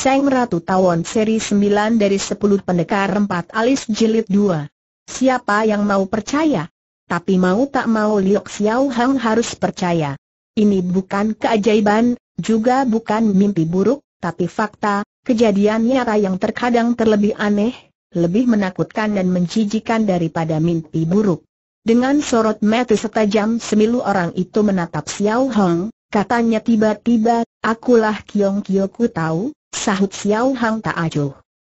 Seng Ratu Tawon seri 9 dari 10 pendekar empat alis jilid 2. Siapa yang mau percaya? Tapi mau tak mau Liok Xiao Hang harus percaya. Ini bukan keajaiban, juga bukan mimpi buruk, tapi fakta, kejadian nyata yang terkadang terlebih aneh, lebih menakutkan dan menjijikan daripada mimpi buruk. Dengan sorot mata setajam semilu orang itu menatap Xiao Hang. katanya tiba-tiba, akulah Kiong Kiyoku tahu, Sahut Xiao Hang tak acuh.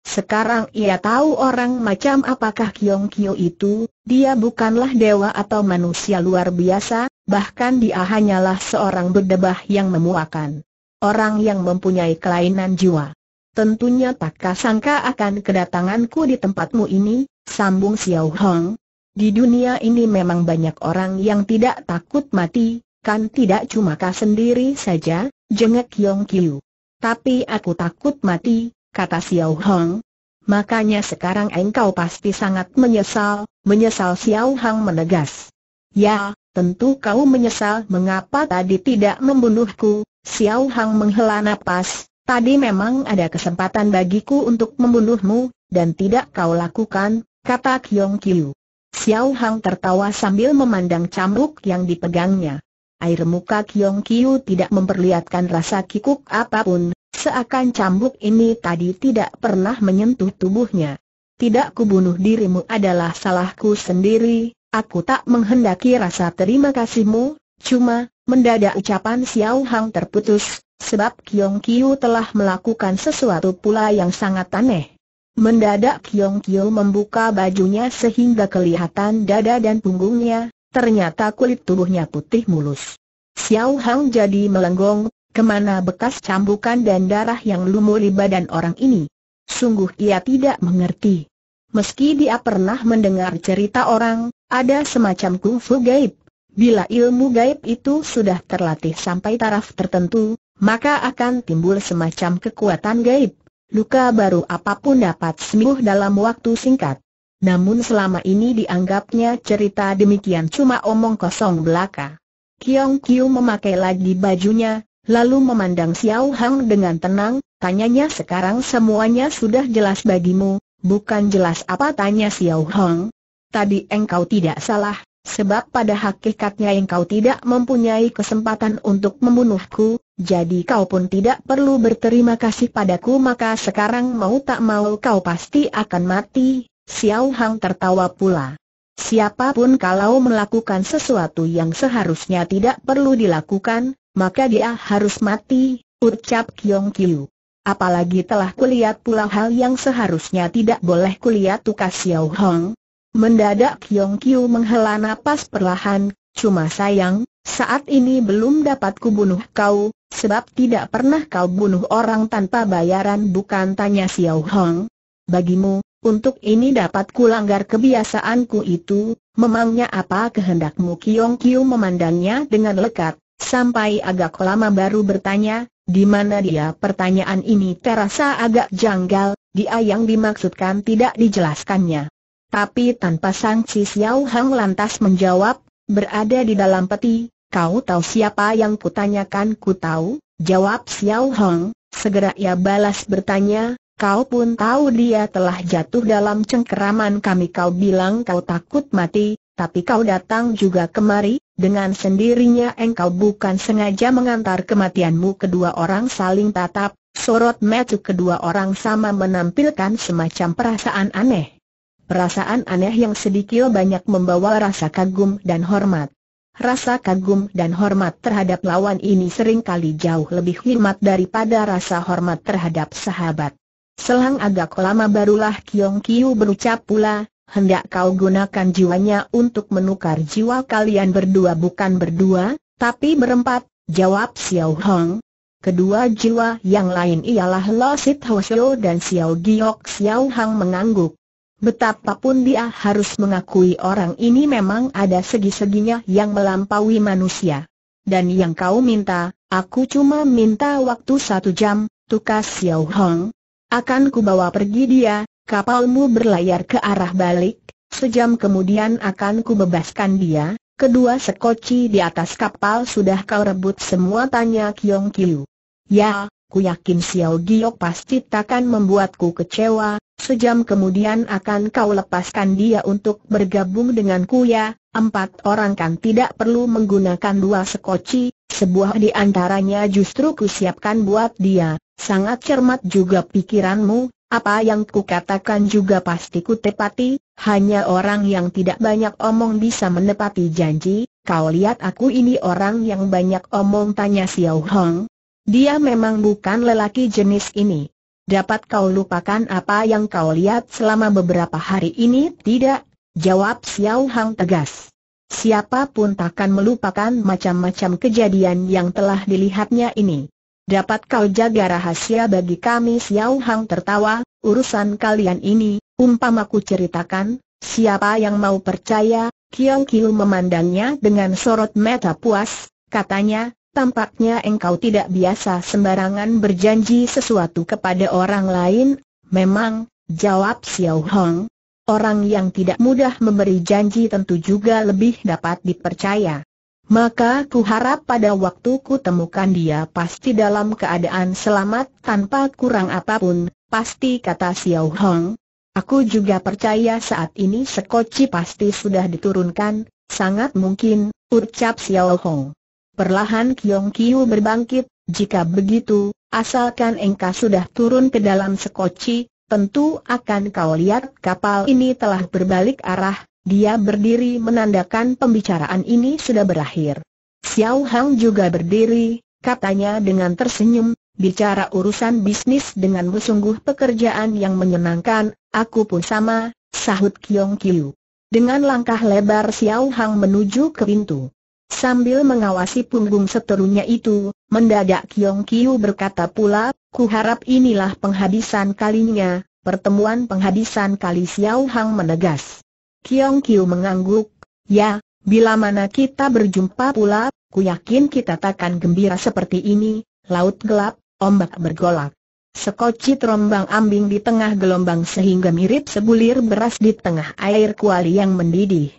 Sekarang ia tahu orang macam apakah Kiong Kio itu, dia bukanlah dewa atau manusia luar biasa, bahkan dia hanyalah seorang berdebah yang memuakan. Orang yang mempunyai kelainan jiwa. Tentunya tak kasangka akan kedatanganku di tempatmu ini, sambung Xiao Hong. Di dunia ini memang banyak orang yang tidak takut mati, kan tidak cuma kau sendiri saja, jengek Kiong Kiu. Tapi aku takut mati, kata Xiao Hong. Makanya sekarang engkau pasti sangat menyesal, menyesal Xiao Hong menegas. Ya, tentu kau menyesal mengapa tadi tidak membunuhku, Xiao Hang menghela napas, tadi memang ada kesempatan bagiku untuk membunuhmu, dan tidak kau lakukan, kata Kyong Kyu. Xiao Hang tertawa sambil memandang cambuk yang dipegangnya air muka Kiong Kiu tidak memperlihatkan rasa kikuk apapun, seakan cambuk ini tadi tidak pernah menyentuh tubuhnya. Tidak kubunuh dirimu adalah salahku sendiri, aku tak menghendaki rasa terima kasihmu, cuma, mendadak ucapan Xiao Hang terputus, sebab Kiong Kiu telah melakukan sesuatu pula yang sangat aneh. Mendadak Kiong Kiu membuka bajunya sehingga kelihatan dada dan punggungnya, ternyata kulit tubuhnya putih mulus. Xiao Hang jadi melenggong, kemana bekas cambukan dan darah yang lumuri badan orang ini. Sungguh ia tidak mengerti. Meski dia pernah mendengar cerita orang, ada semacam kungfu gaib. Bila ilmu gaib itu sudah terlatih sampai taraf tertentu, maka akan timbul semacam kekuatan gaib. Luka baru apapun dapat sembuh dalam waktu singkat. Namun selama ini dianggapnya cerita demikian cuma omong kosong belaka. Kiong Kiu memakai lagi bajunya, lalu memandang Xiao Hang dengan tenang, tanyanya sekarang semuanya sudah jelas bagimu, bukan jelas apa tanya Xiao Hang. Tadi engkau tidak salah, sebab pada hakikatnya engkau tidak mempunyai kesempatan untuk membunuhku, jadi kau pun tidak perlu berterima kasih padaku maka sekarang mau tak mau kau pasti akan mati, Xiao Hang tertawa pula. Siapapun kalau melakukan sesuatu yang seharusnya tidak perlu dilakukan, maka dia harus mati, ucap Kiong Kiu. Apalagi telah kulihat pula hal yang seharusnya tidak boleh kulihat tukas Xiao Hong. Mendadak Kiong Kiu menghela napas perlahan, cuma sayang, saat ini belum dapat kubunuh kau, sebab tidak pernah kau bunuh orang tanpa bayaran bukan tanya Xiao Hong. Bagimu, untuk ini dapat kulanggar kebiasaanku itu, memangnya apa kehendakmu Kiong Kiu memandangnya dengan lekat, sampai agak lama baru bertanya, di mana dia pertanyaan ini terasa agak janggal, dia yang dimaksudkan tidak dijelaskannya. Tapi tanpa sang Xiao Hang lantas menjawab, berada di dalam peti, kau tahu siapa yang kutanyakan ku tahu, jawab Xiao Hang, segera ia balas bertanya, Kau pun tahu dia telah jatuh dalam cengkeraman kami kau bilang kau takut mati, tapi kau datang juga kemari, dengan sendirinya engkau bukan sengaja mengantar kematianmu kedua orang saling tatap, sorot mata kedua orang sama menampilkan semacam perasaan aneh. Perasaan aneh yang sedikit banyak membawa rasa kagum dan hormat. Rasa kagum dan hormat terhadap lawan ini sering kali jauh lebih hormat daripada rasa hormat terhadap sahabat. Selang agak lama barulah Kiong Kiu berucap pula, hendak kau gunakan jiwanya untuk menukar jiwa kalian berdua bukan berdua, tapi berempat, jawab Xiao Hong. Kedua jiwa yang lain ialah Lo Sit Ho Xiao dan Xiao Giok Xiao Hang mengangguk. Betapapun dia harus mengakui orang ini memang ada segi-seginya yang melampaui manusia. Dan yang kau minta, aku cuma minta waktu satu jam, tukas Xiao Hong, akan kubawa pergi dia, kapalmu berlayar ke arah balik, sejam kemudian akan kubebaskan dia, kedua sekoci di atas kapal sudah kau rebut semua tanya Kiong Kiu. Ya, ku yakin Xiao Giok pasti takkan membuatku kecewa, sejam kemudian akan kau lepaskan dia untuk bergabung denganku ya, empat orang kan tidak perlu menggunakan dua sekoci, sebuah di antaranya justru kusiapkan buat dia, sangat cermat juga pikiranmu, apa yang kukatakan juga pasti kutepati, hanya orang yang tidak banyak omong bisa menepati janji, kau lihat aku ini orang yang banyak omong tanya Xiao Hong. Dia memang bukan lelaki jenis ini. Dapat kau lupakan apa yang kau lihat selama beberapa hari ini? Tidak, jawab Xiao Hong tegas. Siapapun takkan melupakan macam-macam kejadian yang telah dilihatnya ini. Dapat kau jaga rahasia bagi kami Xiao Hang tertawa, urusan kalian ini, umpamaku ceritakan, siapa yang mau percaya, Kiong Kiu memandangnya dengan sorot mata puas, katanya, tampaknya engkau tidak biasa sembarangan berjanji sesuatu kepada orang lain, memang, jawab Xiao Hang, orang yang tidak mudah memberi janji tentu juga lebih dapat dipercaya. Maka ku harap pada waktu ku temukan dia pasti dalam keadaan selamat tanpa kurang apapun, pasti kata Xiao Hong. Aku juga percaya saat ini sekoci pasti sudah diturunkan, sangat mungkin, ucap Xiao Hong. Perlahan Kiong Kiu berbangkit, jika begitu, asalkan engkau sudah turun ke dalam sekoci, Tentu akan kau lihat kapal ini telah berbalik arah, dia berdiri menandakan pembicaraan ini sudah berakhir. Xiao Hang juga berdiri, katanya dengan tersenyum, bicara urusan bisnis dengan sungguh pekerjaan yang menyenangkan, aku pun sama, sahut Kiong Kiu. Dengan langkah lebar Xiao Hang menuju ke pintu. Sambil mengawasi punggung seterunya itu, mendadak Kiong Kiu berkata pula, Kuharap inilah penghabisan kalinya, pertemuan penghabisan kali Xiao Hang menegas. Kiong Kiu mengangguk, ya, bila mana kita berjumpa pula, ku yakin kita takkan gembira seperti ini, laut gelap, ombak bergolak. Sekoci terombang ambing di tengah gelombang sehingga mirip sebulir beras di tengah air kuali yang mendidih.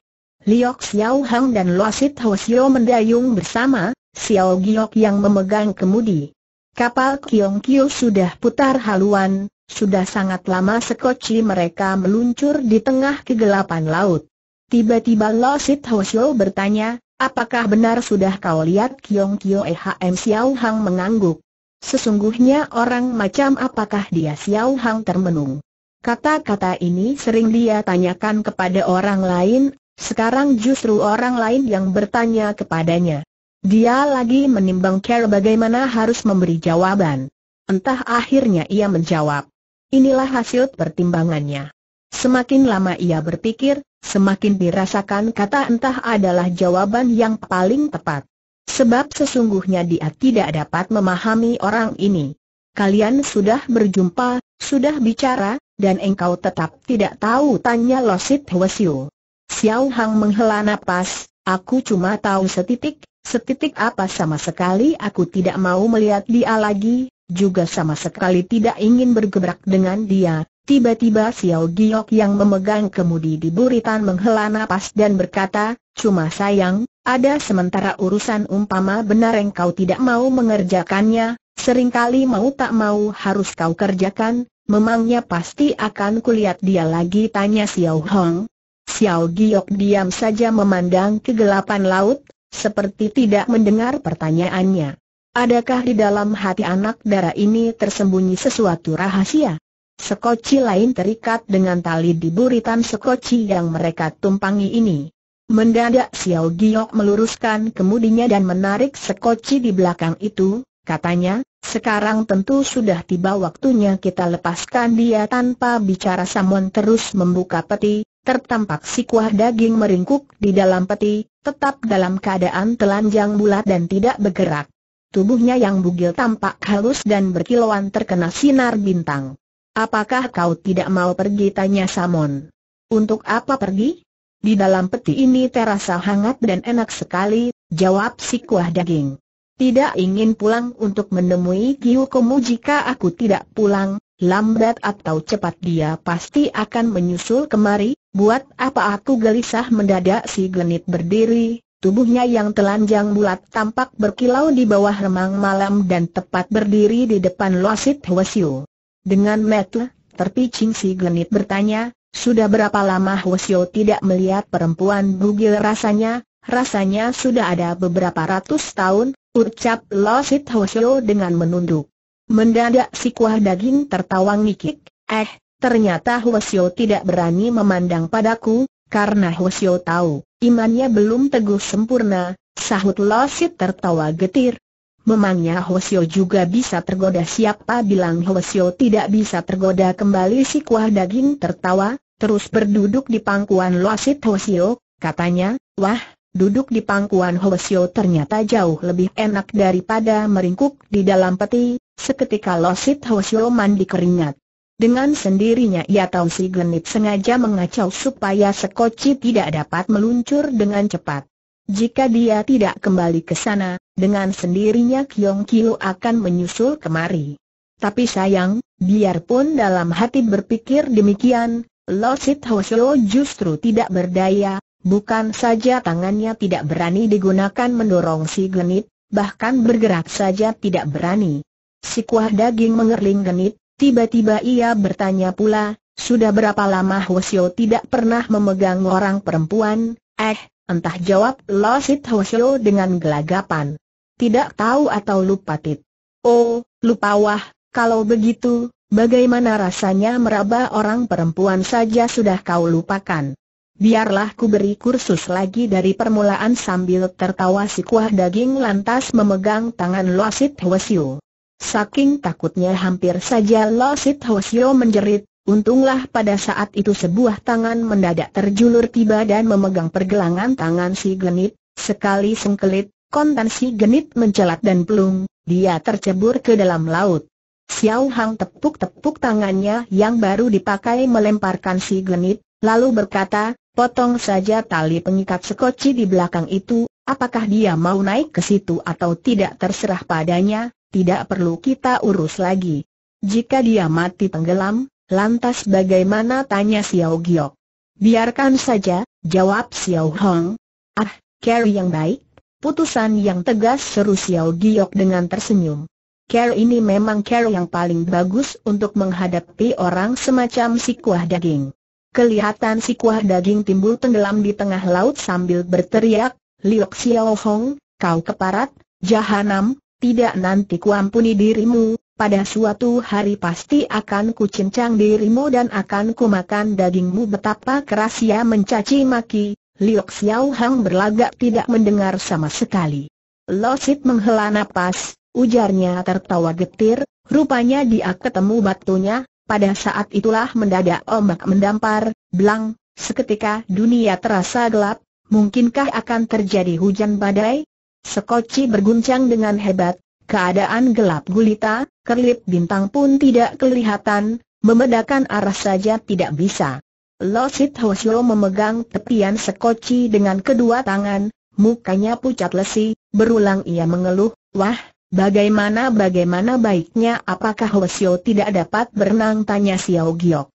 Liok Xiao Hang dan Loasit Hosio mendayung bersama, Xiao Giok yang memegang kemudi. Kapal Kiong Kio sudah putar haluan, sudah sangat lama sekoci mereka meluncur di tengah kegelapan laut. Tiba-tiba Lo Sit Hosyo bertanya, apakah benar sudah kau lihat Kiong Kio Ehm Xiao Hang mengangguk? Sesungguhnya orang macam apakah dia Xiao Hang termenung? Kata-kata ini sering dia tanyakan kepada orang lain, sekarang justru orang lain yang bertanya kepadanya. Dia lagi menimbang cara bagaimana harus memberi jawaban. Entah akhirnya ia menjawab. Inilah hasil pertimbangannya. Semakin lama ia berpikir, semakin dirasakan kata entah adalah jawaban yang paling tepat. Sebab sesungguhnya dia tidak dapat memahami orang ini. Kalian sudah berjumpa, sudah bicara, dan engkau tetap tidak tahu tanya Losit Hwasyu. Xiao Hang menghela napas, aku cuma tahu setitik, Setitik apa sama sekali aku tidak mau melihat dia lagi, juga sama sekali tidak ingin bergebrak dengan dia. Tiba-tiba Xiao Giok yang memegang kemudi di buritan menghela napas dan berkata, Cuma sayang, ada sementara urusan umpama benar engkau tidak mau mengerjakannya, seringkali mau tak mau harus kau kerjakan, memangnya pasti akan kulihat dia lagi tanya Xiao Hong. Xiao Giok diam saja memandang kegelapan laut, seperti tidak mendengar pertanyaannya. Adakah di dalam hati anak dara ini tersembunyi sesuatu rahasia? Sekoci lain terikat dengan tali di buritan sekoci yang mereka tumpangi ini. Mendadak Xiao Giok meluruskan kemudinya dan menarik sekoci di belakang itu, katanya, sekarang tentu sudah tiba waktunya kita lepaskan dia tanpa bicara Samon terus membuka peti, tertampak si kuah daging meringkuk di dalam peti, tetap dalam keadaan telanjang bulat dan tidak bergerak. Tubuhnya yang bugil tampak halus dan berkilauan terkena sinar bintang. Apakah kau tidak mau pergi? tanya Samon. Untuk apa pergi? Di dalam peti ini terasa hangat dan enak sekali, jawab si kuah daging. Tidak ingin pulang untuk menemui Kiyokomu jika aku tidak pulang, lambat atau cepat dia pasti akan menyusul kemari, Buat apa aku gelisah mendadak si genit berdiri, tubuhnya yang telanjang bulat tampak berkilau di bawah remang malam dan tepat berdiri di depan Loasit Hwasyu. Dengan metle, terpicing si genit bertanya, sudah berapa lama Hwasyu tidak melihat perempuan bugil rasanya, rasanya sudah ada beberapa ratus tahun, ucap Loasit Hwasyu dengan menunduk. Mendadak si kuah daging tertawa ngikik, eh, Ternyata Huasio tidak berani memandang padaku, karena Huasio tahu, imannya belum teguh sempurna, sahut Losit tertawa getir. Memangnya Hosio juga bisa tergoda siapa bilang Hosio tidak bisa tergoda kembali si kuah daging tertawa, terus berduduk di pangkuan Losit Hosio, katanya, wah, duduk di pangkuan Hosio ternyata jauh lebih enak daripada meringkuk di dalam peti, seketika Losit Hosio mandi keringat. Dengan sendirinya ia tahu si genit sengaja mengacau supaya sekoci tidak dapat meluncur dengan cepat. Jika dia tidak kembali ke sana, dengan sendirinya Kiong Kio akan menyusul kemari. Tapi sayang, biarpun dalam hati berpikir demikian, Lo Sit Hoseo justru tidak berdaya, bukan saja tangannya tidak berani digunakan mendorong si genit, bahkan bergerak saja tidak berani. Si kuah daging mengerling genit, Tiba-tiba ia bertanya pula, sudah berapa lama Hwasyo tidak pernah memegang orang perempuan? Eh, entah jawab Losit Hwasyo dengan gelagapan. Tidak tahu atau lupa tit. Oh, lupa wah, kalau begitu, bagaimana rasanya meraba orang perempuan saja sudah kau lupakan? Biarlah ku beri kursus lagi dari permulaan sambil tertawa si kuah daging lantas memegang tangan Loasit Hwasyu. Saking takutnya hampir saja Lo Sit Hosio menjerit, untunglah pada saat itu sebuah tangan mendadak terjulur tiba dan memegang pergelangan tangan si genit, sekali sengkelit, kontan si genit mencelat dan pelung, dia tercebur ke dalam laut. Xiao Hang tepuk-tepuk tangannya yang baru dipakai melemparkan si genit, lalu berkata, potong saja tali pengikat sekoci di belakang itu, apakah dia mau naik ke situ atau tidak terserah padanya, tidak perlu kita urus lagi. Jika dia mati tenggelam, lantas bagaimana tanya Xiao Giok? Biarkan saja, jawab Xiao Hong. Ah, Carrie yang baik, putusan yang tegas seru Xiao Giok dengan tersenyum. Care ini memang care yang paling bagus untuk menghadapi orang semacam si kuah daging. Kelihatan si kuah daging timbul tenggelam di tengah laut sambil berteriak, Liok Xiao Hong, kau keparat, jahanam, tidak nanti kuampuni dirimu, pada suatu hari pasti akan kucincang dirimu dan akan kumakan dagingmu betapa keras ia mencaci maki, Liok Xiao Hang berlagak tidak mendengar sama sekali. Losit menghela napas, ujarnya tertawa getir, rupanya dia ketemu batunya, pada saat itulah mendadak ombak mendampar, belang, seketika dunia terasa gelap, mungkinkah akan terjadi hujan badai? Sekoci berguncang dengan hebat, keadaan gelap gulita, kerlip bintang pun tidak kelihatan, membedakan arah saja tidak bisa. Losit Hosyo memegang tepian sekoci dengan kedua tangan, mukanya pucat lesi, berulang ia mengeluh, wah, bagaimana bagaimana baiknya apakah Hosyo tidak dapat berenang tanya Xiao Giok.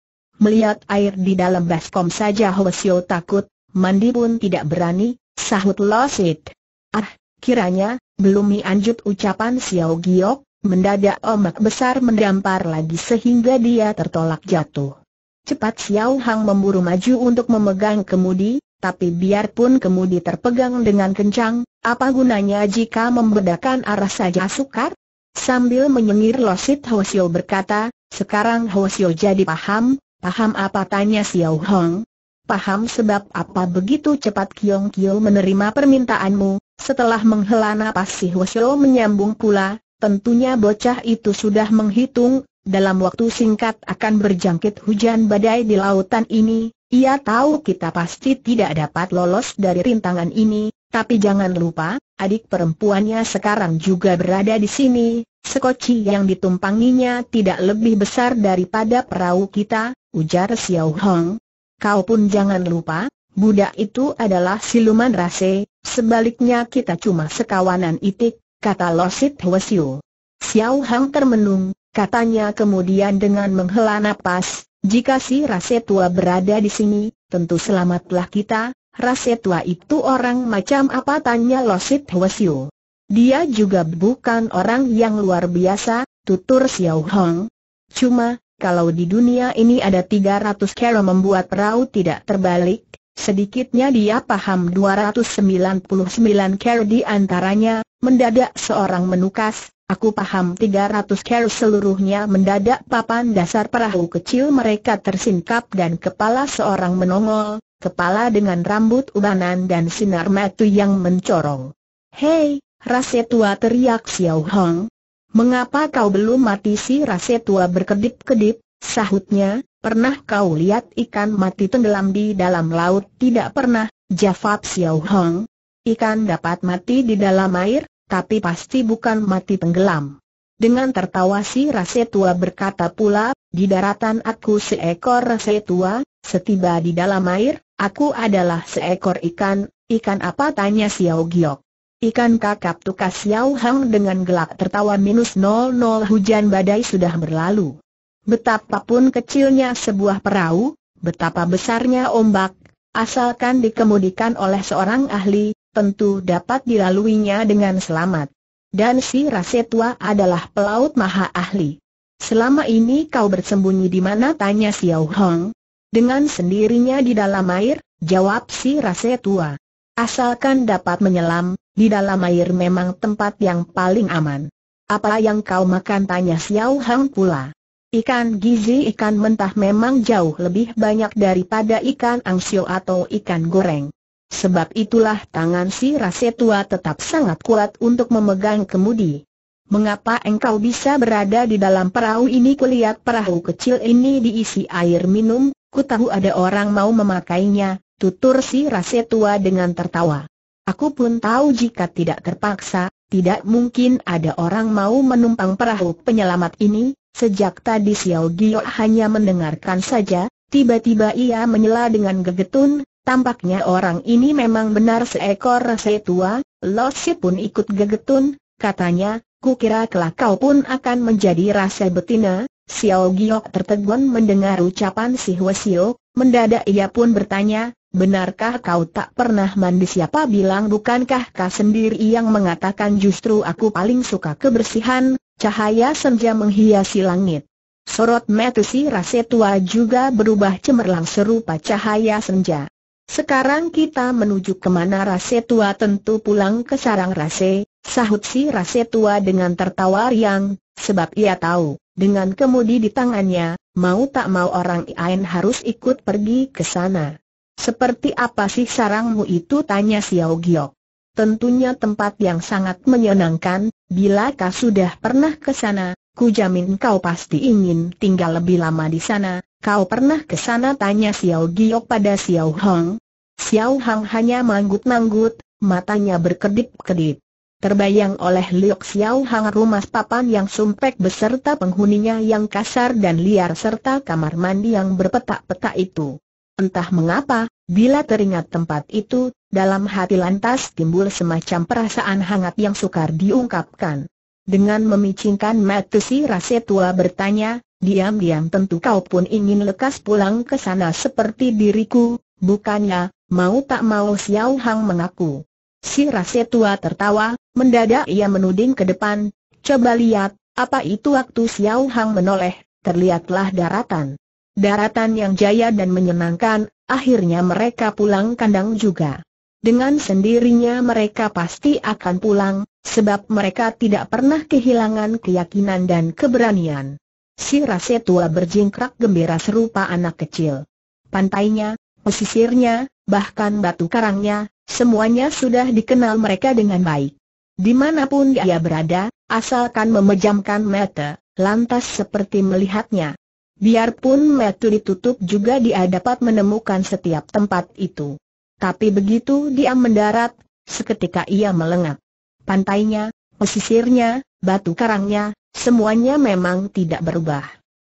Melihat air di dalam baskom saja Hosyo takut, mandi pun tidak berani, sahut Losit. Ah, Kiranya, belum dianjut ucapan Xiao Giok, mendadak ombak besar mendampar lagi sehingga dia tertolak jatuh. Cepat Xiao Hang memburu maju untuk memegang kemudi, tapi biarpun kemudi terpegang dengan kencang, apa gunanya jika membedakan arah saja sukar? Sambil menyengir Losit Hwasyo berkata, sekarang Hwasyo jadi paham, paham apa tanya Xiao Hang? Paham sebab apa begitu cepat Kiong Kiong menerima permintaanmu, setelah menghela nafas si Hwasyo menyambung pula, tentunya bocah itu sudah menghitung, dalam waktu singkat akan berjangkit hujan badai di lautan ini, ia tahu kita pasti tidak dapat lolos dari rintangan ini, tapi jangan lupa, adik perempuannya sekarang juga berada di sini, sekoci yang ditumpanginya tidak lebih besar daripada perahu kita, ujar Xiao Hong. Kau pun jangan lupa, budak itu adalah siluman rase, Sebaliknya kita cuma sekawanan itik, kata Losit Hwasiu. Xiao Hang termenung, katanya kemudian dengan menghela nafas, jika si Rasetua berada di sini, tentu selamatlah kita, Rasetua itu orang macam apa tanya Losit Hwasiu. Dia juga bukan orang yang luar biasa, tutur Xiao Hang. Cuma, kalau di dunia ini ada 300 kera membuat perahu tidak terbalik, Sedikitnya dia paham 299 care di antaranya, mendadak seorang menukas, aku paham 300 care seluruhnya mendadak papan dasar perahu kecil mereka tersingkap dan kepala seorang menongol, kepala dengan rambut ubanan dan sinar metu yang mencorong. Hei, rase tua teriak Xiao Hong. Mengapa kau belum mati si rase tua berkedip-kedip, sahutnya, Pernah kau lihat ikan mati tenggelam di dalam laut? Tidak pernah, jawab Xiao Hong. Ikan dapat mati di dalam air, tapi pasti bukan mati tenggelam. Dengan tertawa si rase tua berkata pula, di daratan aku seekor rase tua, setiba di dalam air, aku adalah seekor ikan, ikan apa tanya Xiao Giok. Ikan kakap tukas Xiao Hang dengan gelak tertawa minus nol nol hujan badai sudah berlalu. Betapapun kecilnya sebuah perahu, betapa besarnya ombak, asalkan dikemudikan oleh seorang ahli, tentu dapat dilaluinya dengan selamat. Dan si Rasetua adalah pelaut maha ahli. Selama ini kau bersembunyi di mana? Tanya Xiao Hong. Dengan sendirinya di dalam air, jawab si Rasetua. Asalkan dapat menyelam, di dalam air memang tempat yang paling aman. Apa yang kau makan? Tanya Xiao Hong pula. Ikan gizi ikan mentah memang jauh lebih banyak daripada ikan angsio atau ikan goreng. Sebab itulah tangan si Rasetua tetap sangat kuat untuk memegang kemudi. Mengapa engkau bisa berada di dalam perahu ini kulihat perahu kecil ini diisi air minum, ku tahu ada orang mau memakainya, tutur si Rasetua dengan tertawa. Aku pun tahu jika tidak terpaksa, tidak mungkin ada orang mau menumpang perahu penyelamat ini, Sejak tadi Xiao Gio hanya mendengarkan saja, tiba-tiba ia menyela dengan gegetun, tampaknya orang ini memang benar seekor rase tua, Lo Si pun ikut gegetun, katanya, kukira kelak kau pun akan menjadi rase betina, Xiao Giok tertegun mendengar ucapan si Huasio, mendadak ia pun bertanya, benarkah kau tak pernah mandi siapa bilang bukankah kau sendiri yang mengatakan justru aku paling suka kebersihan, Cahaya senja menghiasi langit. Sorot mata si rase tua juga berubah cemerlang serupa cahaya senja. Sekarang kita menuju kemana rase tua tentu pulang ke sarang rase, sahut si rase tua dengan tertawa riang, sebab ia tahu, dengan kemudi di tangannya, mau tak mau orang Iain harus ikut pergi ke sana. Seperti apa sih sarangmu itu tanya Xiao Giok tentunya tempat yang sangat menyenangkan, bila kau sudah pernah ke sana, ku jamin kau pasti ingin tinggal lebih lama di sana, kau pernah ke sana tanya Xiao Giok pada Xiao Hong. Xiao Hong hanya manggut-manggut, matanya berkedip-kedip. Terbayang oleh Liok Xiao Hang rumah papan yang sumpek beserta penghuninya yang kasar dan liar serta kamar mandi yang berpetak-petak itu. Entah mengapa, bila teringat tempat itu, dalam hati lantas timbul semacam perasaan hangat yang sukar diungkapkan. Dengan memicingkan mata si rase tua bertanya, diam-diam tentu kau pun ingin lekas pulang ke sana seperti diriku, bukannya, mau tak mau Xiao Hang mengaku. Si rase tua tertawa, mendadak ia menuding ke depan, coba lihat, apa itu waktu Xiao Hang menoleh, terlihatlah daratan. Daratan yang jaya dan menyenangkan, akhirnya mereka pulang kandang juga dengan sendirinya mereka pasti akan pulang, sebab mereka tidak pernah kehilangan keyakinan dan keberanian. Si rase tua berjingkrak gembira serupa anak kecil. Pantainya, pesisirnya, bahkan batu karangnya, semuanya sudah dikenal mereka dengan baik. Dimanapun dia berada, asalkan memejamkan mata, lantas seperti melihatnya. Biarpun mata ditutup juga dia dapat menemukan setiap tempat itu. Tapi begitu dia mendarat, seketika ia melengap. Pantainya, pesisirnya, batu karangnya, semuanya memang tidak berubah.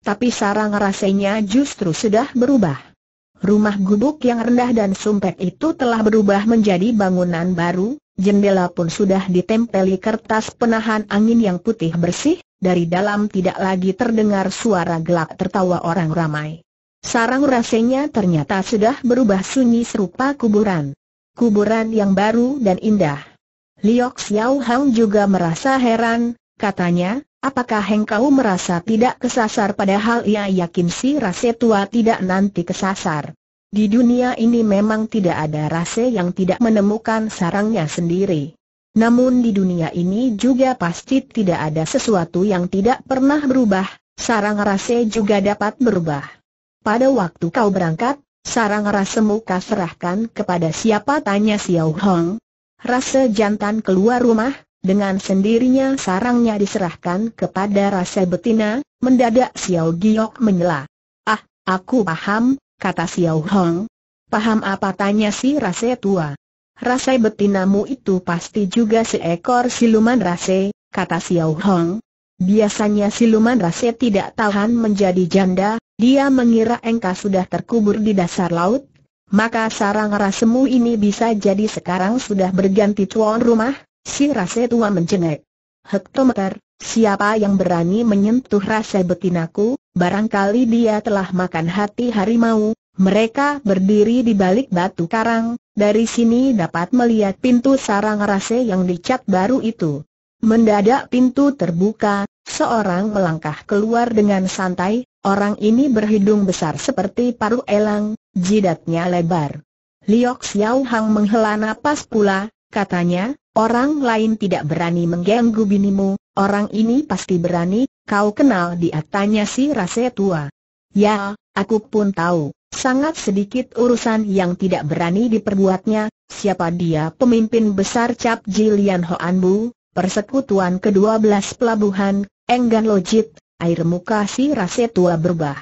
Tapi sarang rasanya justru sudah berubah. Rumah gubuk yang rendah dan sumpek itu telah berubah menjadi bangunan baru, jendela pun sudah ditempeli kertas penahan angin yang putih bersih, dari dalam tidak lagi terdengar suara gelak tertawa orang ramai sarang rasanya ternyata sudah berubah sunyi serupa kuburan. Kuburan yang baru dan indah. Liok Xiao Hang juga merasa heran, katanya, apakah engkau merasa tidak kesasar padahal ia yakin si rase tua tidak nanti kesasar. Di dunia ini memang tidak ada rase yang tidak menemukan sarangnya sendiri. Namun di dunia ini juga pasti tidak ada sesuatu yang tidak pernah berubah, sarang rase juga dapat berubah. Pada waktu kau berangkat, sarang rasemu muka serahkan kepada siapa tanya Xiao Hong. Rasa jantan keluar rumah, dengan sendirinya sarangnya diserahkan kepada rasa betina, mendadak Xiao Giok menyela. Ah, aku paham, kata Xiao Hong. Paham apa tanya si rasa tua. Rasa betinamu itu pasti juga seekor siluman rase, kata Xiao Hong. Biasanya siluman rase tidak tahan menjadi janda, dia mengira engkau sudah terkubur di dasar laut, maka sarang rasemu ini bisa jadi sekarang sudah berganti tuan rumah, si rase tua menjengek. Hektometer, siapa yang berani menyentuh rase betinaku, barangkali dia telah makan hati harimau, mereka berdiri di balik batu karang, dari sini dapat melihat pintu sarang rase yang dicat baru itu. Mendadak pintu terbuka, seorang melangkah keluar dengan santai, orang ini berhidung besar seperti paru elang, jidatnya lebar. Liok Xiao Hang menghela napas pula, katanya, orang lain tidak berani mengganggu binimu, orang ini pasti berani, kau kenal dia tanya si rase tua. Ya, aku pun tahu, sangat sedikit urusan yang tidak berani diperbuatnya, siapa dia pemimpin besar Cap Jilian Hoan Bu, Persekutuan ke-12 Pelabuhan, Enggan Lojit, air muka si rase tua berubah.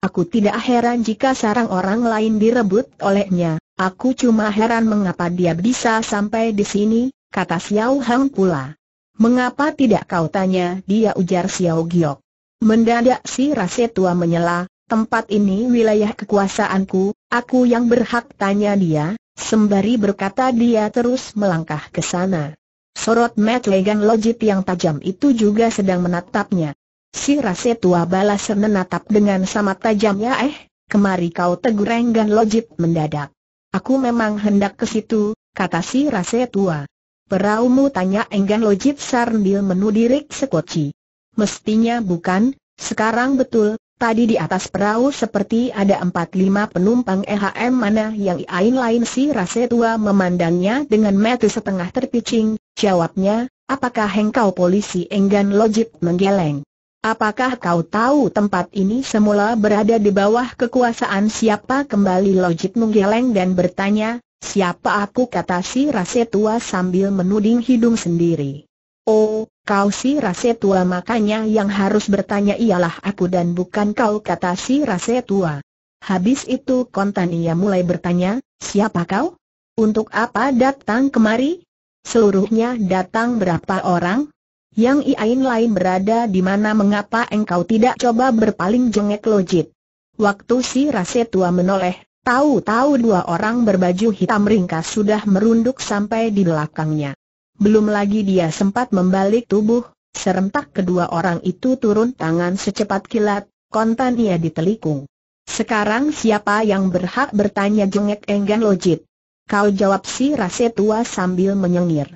Aku tidak heran jika sarang orang lain direbut olehnya, aku cuma heran mengapa dia bisa sampai di sini, kata Xiao Hang pula. Mengapa tidak kau tanya dia ujar Xiao Giok. Mendadak si rase tua menyela, tempat ini wilayah kekuasaanku, aku yang berhak tanya dia, sembari berkata dia terus melangkah ke sana. Sorot Legan Logit yang tajam itu juga sedang menatapnya. Si rase tua balas menatap dengan sama tajamnya eh, kemari kau tegur Enggan Logit mendadak. Aku memang hendak ke situ, kata si rase tua. Peraumu tanya enggan Logit sambil menudirik sekoci. Mestinya bukan, sekarang betul, Tadi di atas perahu seperti ada empat lima penumpang EHM mana yang iain lain si rase tua memandangnya dengan mata setengah terpicing, jawabnya, apakah hengkau polisi enggan logik menggeleng? Apakah kau tahu tempat ini semula berada di bawah kekuasaan siapa kembali logik menggeleng dan bertanya, siapa aku kata si rase tua sambil menuding hidung sendiri. Oh, kau si rase tua makanya yang harus bertanya ialah aku dan bukan kau kata si rase tua. Habis itu kontan ia mulai bertanya, siapa kau? Untuk apa datang kemari? Seluruhnya datang berapa orang? Yang iain lain berada di mana mengapa engkau tidak coba berpaling jengek lojit? Waktu si rase tua menoleh, tahu-tahu dua orang berbaju hitam ringkas sudah merunduk sampai di belakangnya. Belum lagi dia sempat membalik tubuh, serentak kedua orang itu turun tangan secepat kilat, kontan ia ditelikung. Sekarang siapa yang berhak bertanya jengek enggan lojit? Kau jawab si rase tua sambil menyengir.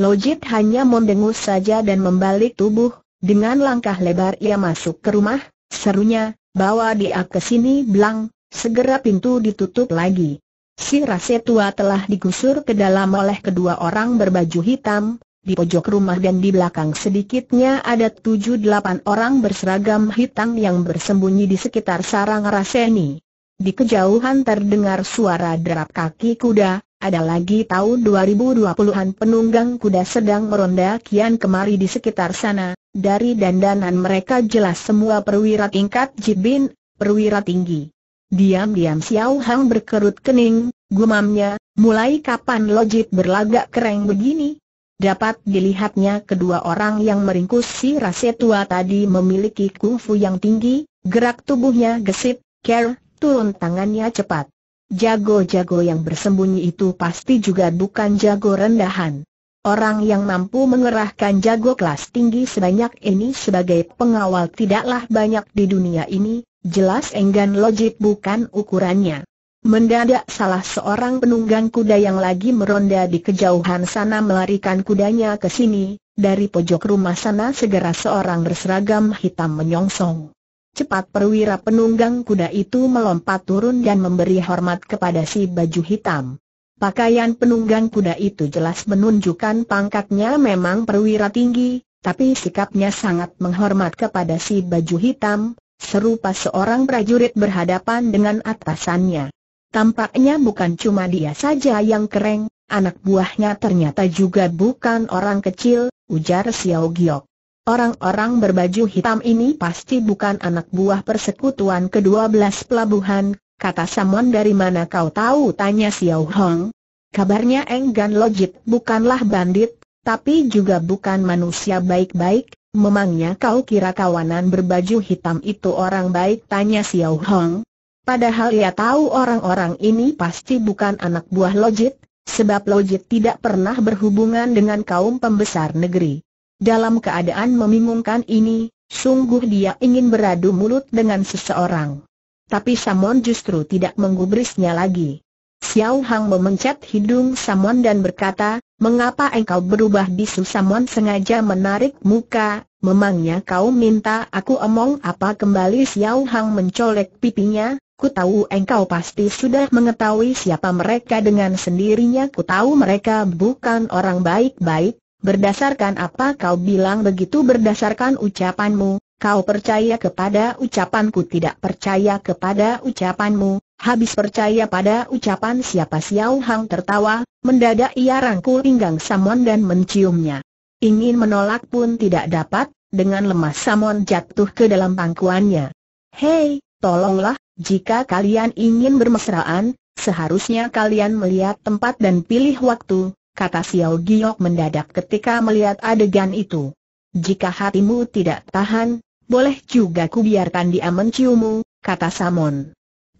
Lojit hanya mendengus saja dan membalik tubuh, dengan langkah lebar ia masuk ke rumah, serunya, bawa dia ke sini Blang, segera pintu ditutup lagi. Si rase tua telah digusur ke dalam oleh kedua orang berbaju hitam, di pojok rumah dan di belakang sedikitnya ada tujuh delapan orang berseragam hitam yang bersembunyi di sekitar sarang rase ini. Di kejauhan terdengar suara derap kaki kuda, ada lagi tahun 2020-an penunggang kuda sedang meronda kian kemari di sekitar sana, dari dandanan mereka jelas semua perwira tingkat jibin, perwira tinggi. Diam-diam Xiao Hang berkerut kening, gumamnya, mulai kapan logit berlagak kereng begini? Dapat dilihatnya kedua orang yang meringkus si rasa tua tadi memiliki kungfu yang tinggi, gerak tubuhnya gesit, care, turun tangannya cepat. Jago-jago yang bersembunyi itu pasti juga bukan jago rendahan. Orang yang mampu mengerahkan jago kelas tinggi sebanyak ini sebagai pengawal tidaklah banyak di dunia ini, Jelas enggan logik bukan ukurannya. Mendadak salah seorang penunggang kuda yang lagi meronda di kejauhan sana melarikan kudanya ke sini, dari pojok rumah sana segera seorang berseragam hitam menyongsong. Cepat perwira penunggang kuda itu melompat turun dan memberi hormat kepada si baju hitam. Pakaian penunggang kuda itu jelas menunjukkan pangkatnya memang perwira tinggi, tapi sikapnya sangat menghormat kepada si baju hitam, Serupa seorang prajurit berhadapan dengan atasannya. Tampaknya bukan cuma dia saja yang kereng, anak buahnya ternyata juga bukan orang kecil, ujar Xiao Giok. Orang-orang berbaju hitam ini pasti bukan anak buah persekutuan ke-12 pelabuhan, kata Samon dari mana kau tahu tanya Xiao Hong. Kabarnya Enggan Logit bukanlah bandit, tapi juga bukan manusia baik-baik, Memangnya kau kira kawanan berbaju hitam itu orang baik? Tanya Xiao Hong. Padahal ia tahu orang-orang ini pasti bukan anak buah Lojit, sebab Lojit tidak pernah berhubungan dengan kaum pembesar negeri. Dalam keadaan membingungkan ini, sungguh dia ingin beradu mulut dengan seseorang. Tapi Samon justru tidak menggubrisnya lagi. Xiao Hang memencet hidung Samon dan berkata, Mengapa engkau berubah bisu Samon sengaja menarik muka, Memangnya kau minta aku omong apa kembali Xiao Hang mencolek pipinya, ku tahu engkau pasti sudah mengetahui siapa mereka dengan sendirinya ku tahu mereka bukan orang baik-baik, berdasarkan apa kau bilang begitu berdasarkan ucapanmu, kau percaya kepada ucapanku tidak percaya kepada ucapanmu, habis percaya pada ucapan siapa Xiao Hang tertawa, mendadak ia rangkul pinggang Samon dan menciumnya. Ingin menolak pun tidak dapat, dengan lemas Samon jatuh ke dalam pangkuannya. Hei, tolonglah, jika kalian ingin bermesraan, seharusnya kalian melihat tempat dan pilih waktu, kata Xiao Giok mendadak ketika melihat adegan itu. Jika hatimu tidak tahan, boleh juga kubiarkan dia menciummu, kata Samon.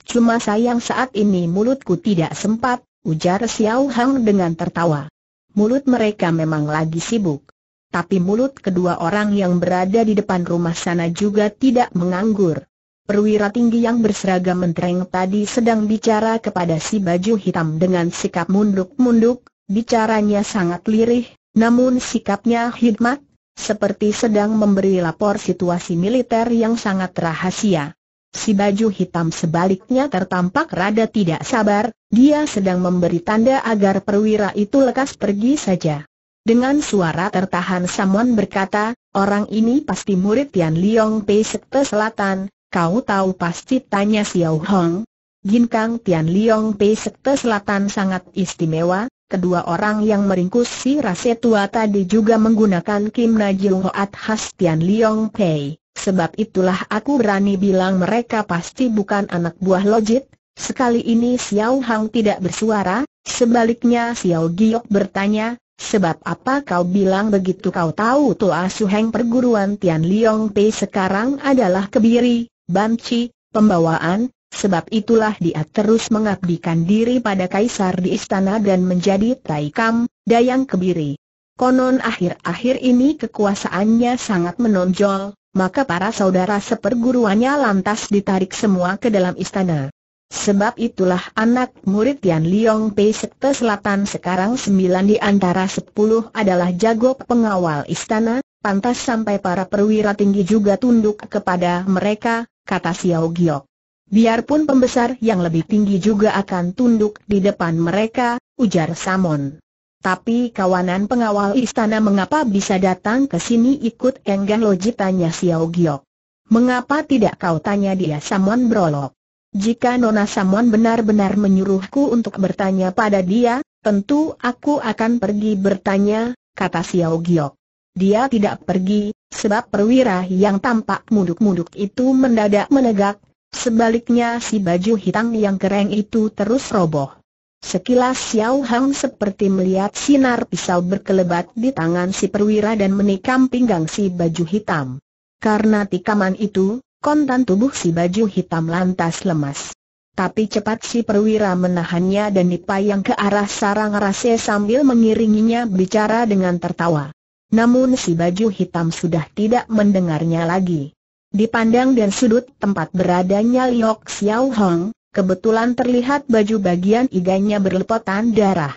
Cuma sayang saat ini mulutku tidak sempat, ujar Xiao Hang dengan tertawa. Mulut mereka memang lagi sibuk. Tapi mulut kedua orang yang berada di depan rumah sana juga tidak menganggur. Perwira tinggi yang berseragam mentereng tadi sedang bicara kepada si baju hitam dengan sikap munduk-munduk, bicaranya sangat lirih, namun sikapnya hikmat, seperti sedang memberi lapor situasi militer yang sangat rahasia. Si baju hitam sebaliknya tertampak rada tidak sabar, dia sedang memberi tanda agar perwira itu lekas pergi saja. Dengan suara tertahan Samon berkata, orang ini pasti murid Tian Liong Pei Sekte Selatan, kau tahu pasti tanya Xiao Hong. Ginkang Tian Liong Pei Sekte Selatan sangat istimewa, Kedua orang yang meringkus si rase tua tadi juga menggunakan Kim Najil Hoat khas Tian Liong Pei. Sebab itulah aku berani bilang mereka pasti bukan anak buah lojit, Sekali ini Xiao Hang tidak bersuara, sebaliknya Xiao Giok bertanya, sebab apa kau bilang begitu kau tahu tuh Heng perguruan Tian Liong Pei sekarang adalah kebiri, banci, pembawaan, sebab itulah dia terus mengabdikan diri pada kaisar di istana dan menjadi taikam, dayang kebiri. Konon akhir-akhir ini kekuasaannya sangat menonjol, maka para saudara seperguruannya lantas ditarik semua ke dalam istana. Sebab itulah anak murid Tian Liong Pei Sekte Selatan sekarang sembilan di antara sepuluh adalah jago pengawal istana, pantas sampai para perwira tinggi juga tunduk kepada mereka, kata Xiao Giok. Biarpun pembesar yang lebih tinggi juga akan tunduk di depan mereka, ujar Samon. Tapi kawanan pengawal istana mengapa bisa datang ke sini ikut enggan lojitanya Xiao Giok. Mengapa tidak kau tanya dia Samon Brolok? Jika Nona Samuan benar-benar menyuruhku untuk bertanya pada dia, tentu aku akan pergi bertanya, kata Xiao Giok. Dia tidak pergi, sebab perwira yang tampak munduk-munduk itu mendadak menegak, sebaliknya si baju hitam yang kereng itu terus roboh. Sekilas Xiao Hang seperti melihat sinar pisau berkelebat di tangan si perwira dan menikam pinggang si baju hitam. Karena tikaman itu, kontan tubuh si baju hitam lantas lemas. Tapi cepat si perwira menahannya dan dipayang ke arah sarang rase sambil mengiringinya bicara dengan tertawa. Namun si baju hitam sudah tidak mendengarnya lagi. Dipandang dan sudut tempat beradanya Liok Xiao Hong, kebetulan terlihat baju bagian iganya berlepotan darah.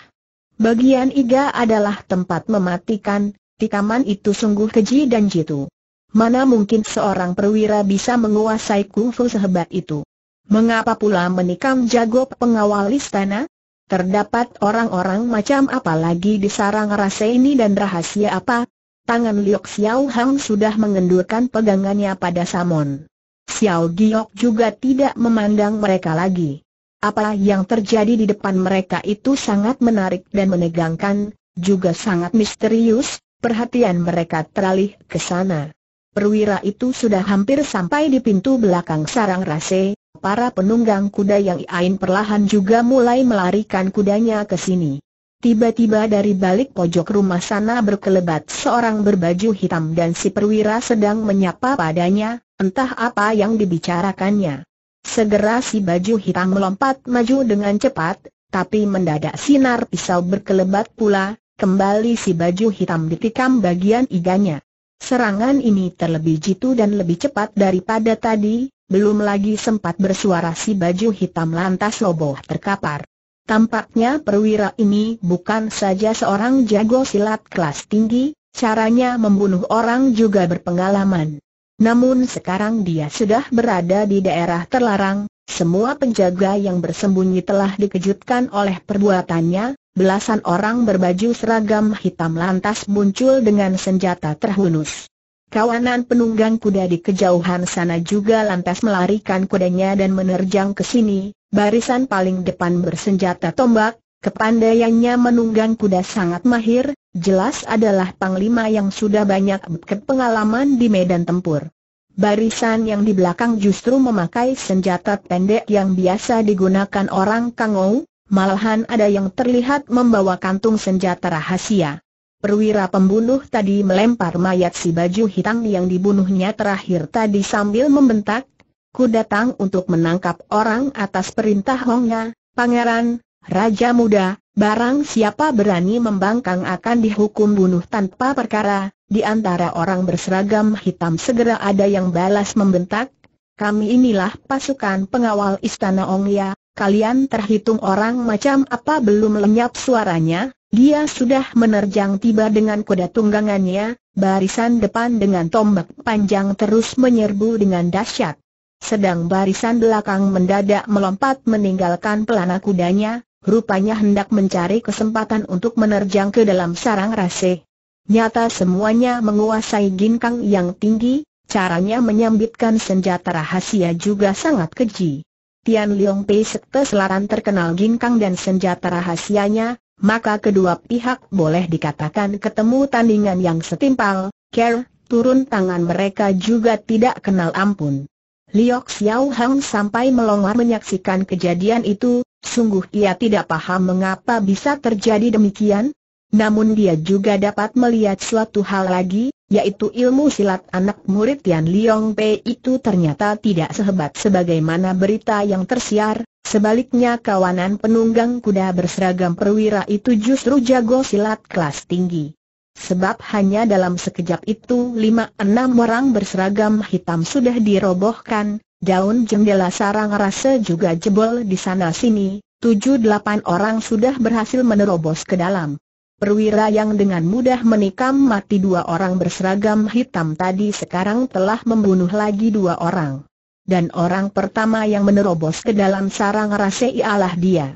Bagian iga adalah tempat mematikan, tikaman itu sungguh keji dan jitu. Mana mungkin seorang perwira bisa menguasai kungfu sehebat itu? Mengapa pula menikam jago pengawal istana? Terdapat orang-orang macam apa lagi di sarang rasa ini dan rahasia apa? Tangan Liok Xiao Hang sudah mengendurkan pegangannya pada Samon. Xiao Giok juga tidak memandang mereka lagi. Apa yang terjadi di depan mereka itu sangat menarik dan menegangkan, juga sangat misterius, perhatian mereka teralih ke sana. Perwira itu sudah hampir sampai di pintu belakang sarang rase, para penunggang kuda yang iain perlahan juga mulai melarikan kudanya ke sini. Tiba-tiba dari balik pojok rumah sana berkelebat seorang berbaju hitam dan si perwira sedang menyapa padanya, entah apa yang dibicarakannya. Segera si baju hitam melompat maju dengan cepat, tapi mendadak sinar pisau berkelebat pula, kembali si baju hitam ditikam bagian iganya. Serangan ini terlebih jitu dan lebih cepat daripada tadi, belum lagi sempat bersuara si baju hitam lantas roboh terkapar. Tampaknya perwira ini bukan saja seorang jago silat kelas tinggi, caranya membunuh orang juga berpengalaman. Namun sekarang dia sudah berada di daerah terlarang, semua penjaga yang bersembunyi telah dikejutkan oleh perbuatannya, belasan orang berbaju seragam hitam lantas muncul dengan senjata terhunus. Kawanan penunggang kuda di kejauhan sana juga lantas melarikan kudanya dan menerjang ke sini, barisan paling depan bersenjata tombak, kepandaiannya menunggang kuda sangat mahir, jelas adalah panglima yang sudah banyak berpengalaman di medan tempur. Barisan yang di belakang justru memakai senjata pendek yang biasa digunakan orang Kangou, malahan ada yang terlihat membawa kantung senjata rahasia. Perwira pembunuh tadi melempar mayat si baju hitam yang dibunuhnya terakhir tadi sambil membentak, Ku datang untuk menangkap orang atas perintah Hongnya, pangeran, raja muda, barang siapa berani membangkang akan dihukum bunuh tanpa perkara, di antara orang berseragam hitam segera ada yang balas membentak, kami inilah pasukan pengawal istana Ongya, kalian terhitung orang macam apa belum lenyap suaranya, dia sudah menerjang tiba dengan kuda tunggangannya, barisan depan dengan tombak panjang terus menyerbu dengan dahsyat. Sedang barisan belakang mendadak melompat meninggalkan pelana kudanya, rupanya hendak mencari kesempatan untuk menerjang ke dalam sarang rase. Nyata semuanya menguasai ginkang yang tinggi, caranya menyambitkan senjata rahasia juga sangat keji. Tian Leong Pei sekte selaran terkenal ginkang dan senjata rahasianya, maka kedua pihak boleh dikatakan ketemu tandingan yang setimpal, care, turun tangan mereka juga tidak kenal ampun. Liok Xiao Hang sampai melongar menyaksikan kejadian itu, sungguh ia tidak paham mengapa bisa terjadi demikian, namun dia juga dapat melihat suatu hal lagi, yaitu ilmu silat anak murid Tian Liong Pei itu ternyata tidak sehebat sebagaimana berita yang tersiar, sebaliknya kawanan penunggang kuda berseragam perwira itu justru jago silat kelas tinggi. Sebab hanya dalam sekejap itu lima enam orang berseragam hitam sudah dirobohkan, daun jendela sarang rasa juga jebol di sana sini, tujuh delapan orang sudah berhasil menerobos ke dalam. Perwira yang dengan mudah menikam mati dua orang berseragam hitam tadi sekarang telah membunuh lagi dua orang. Dan orang pertama yang menerobos ke dalam sarang rase ialah dia.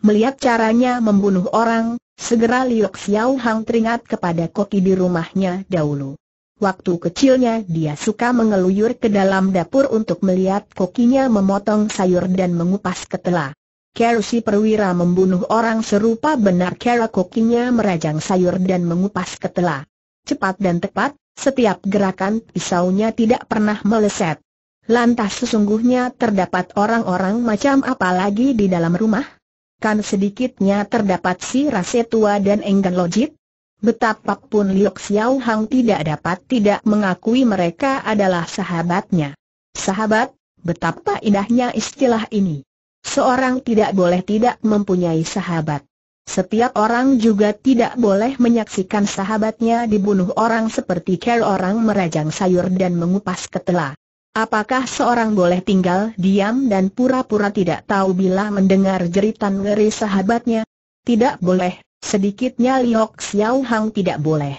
Melihat caranya membunuh orang, segera Liok Xiao Hang teringat kepada koki di rumahnya dahulu. Waktu kecilnya dia suka mengeluyur ke dalam dapur untuk melihat kokinya memotong sayur dan mengupas ketela. Kerusi si perwira membunuh orang serupa benar Kera kokinya merajang sayur dan mengupas ketela. Cepat dan tepat, setiap gerakan pisaunya tidak pernah meleset. Lantas sesungguhnya terdapat orang-orang macam apa lagi di dalam rumah? Kan sedikitnya terdapat si Rase Tua dan Enggan Lojit? Betapapun Liok Xiao Hang tidak dapat tidak mengakui mereka adalah sahabatnya. Sahabat, betapa indahnya istilah ini seorang tidak boleh tidak mempunyai sahabat. Setiap orang juga tidak boleh menyaksikan sahabatnya dibunuh orang seperti care orang merajang sayur dan mengupas ketela. Apakah seorang boleh tinggal diam dan pura-pura tidak tahu bila mendengar jeritan ngeri sahabatnya? Tidak boleh, sedikitnya Liok Xiao Hang tidak boleh.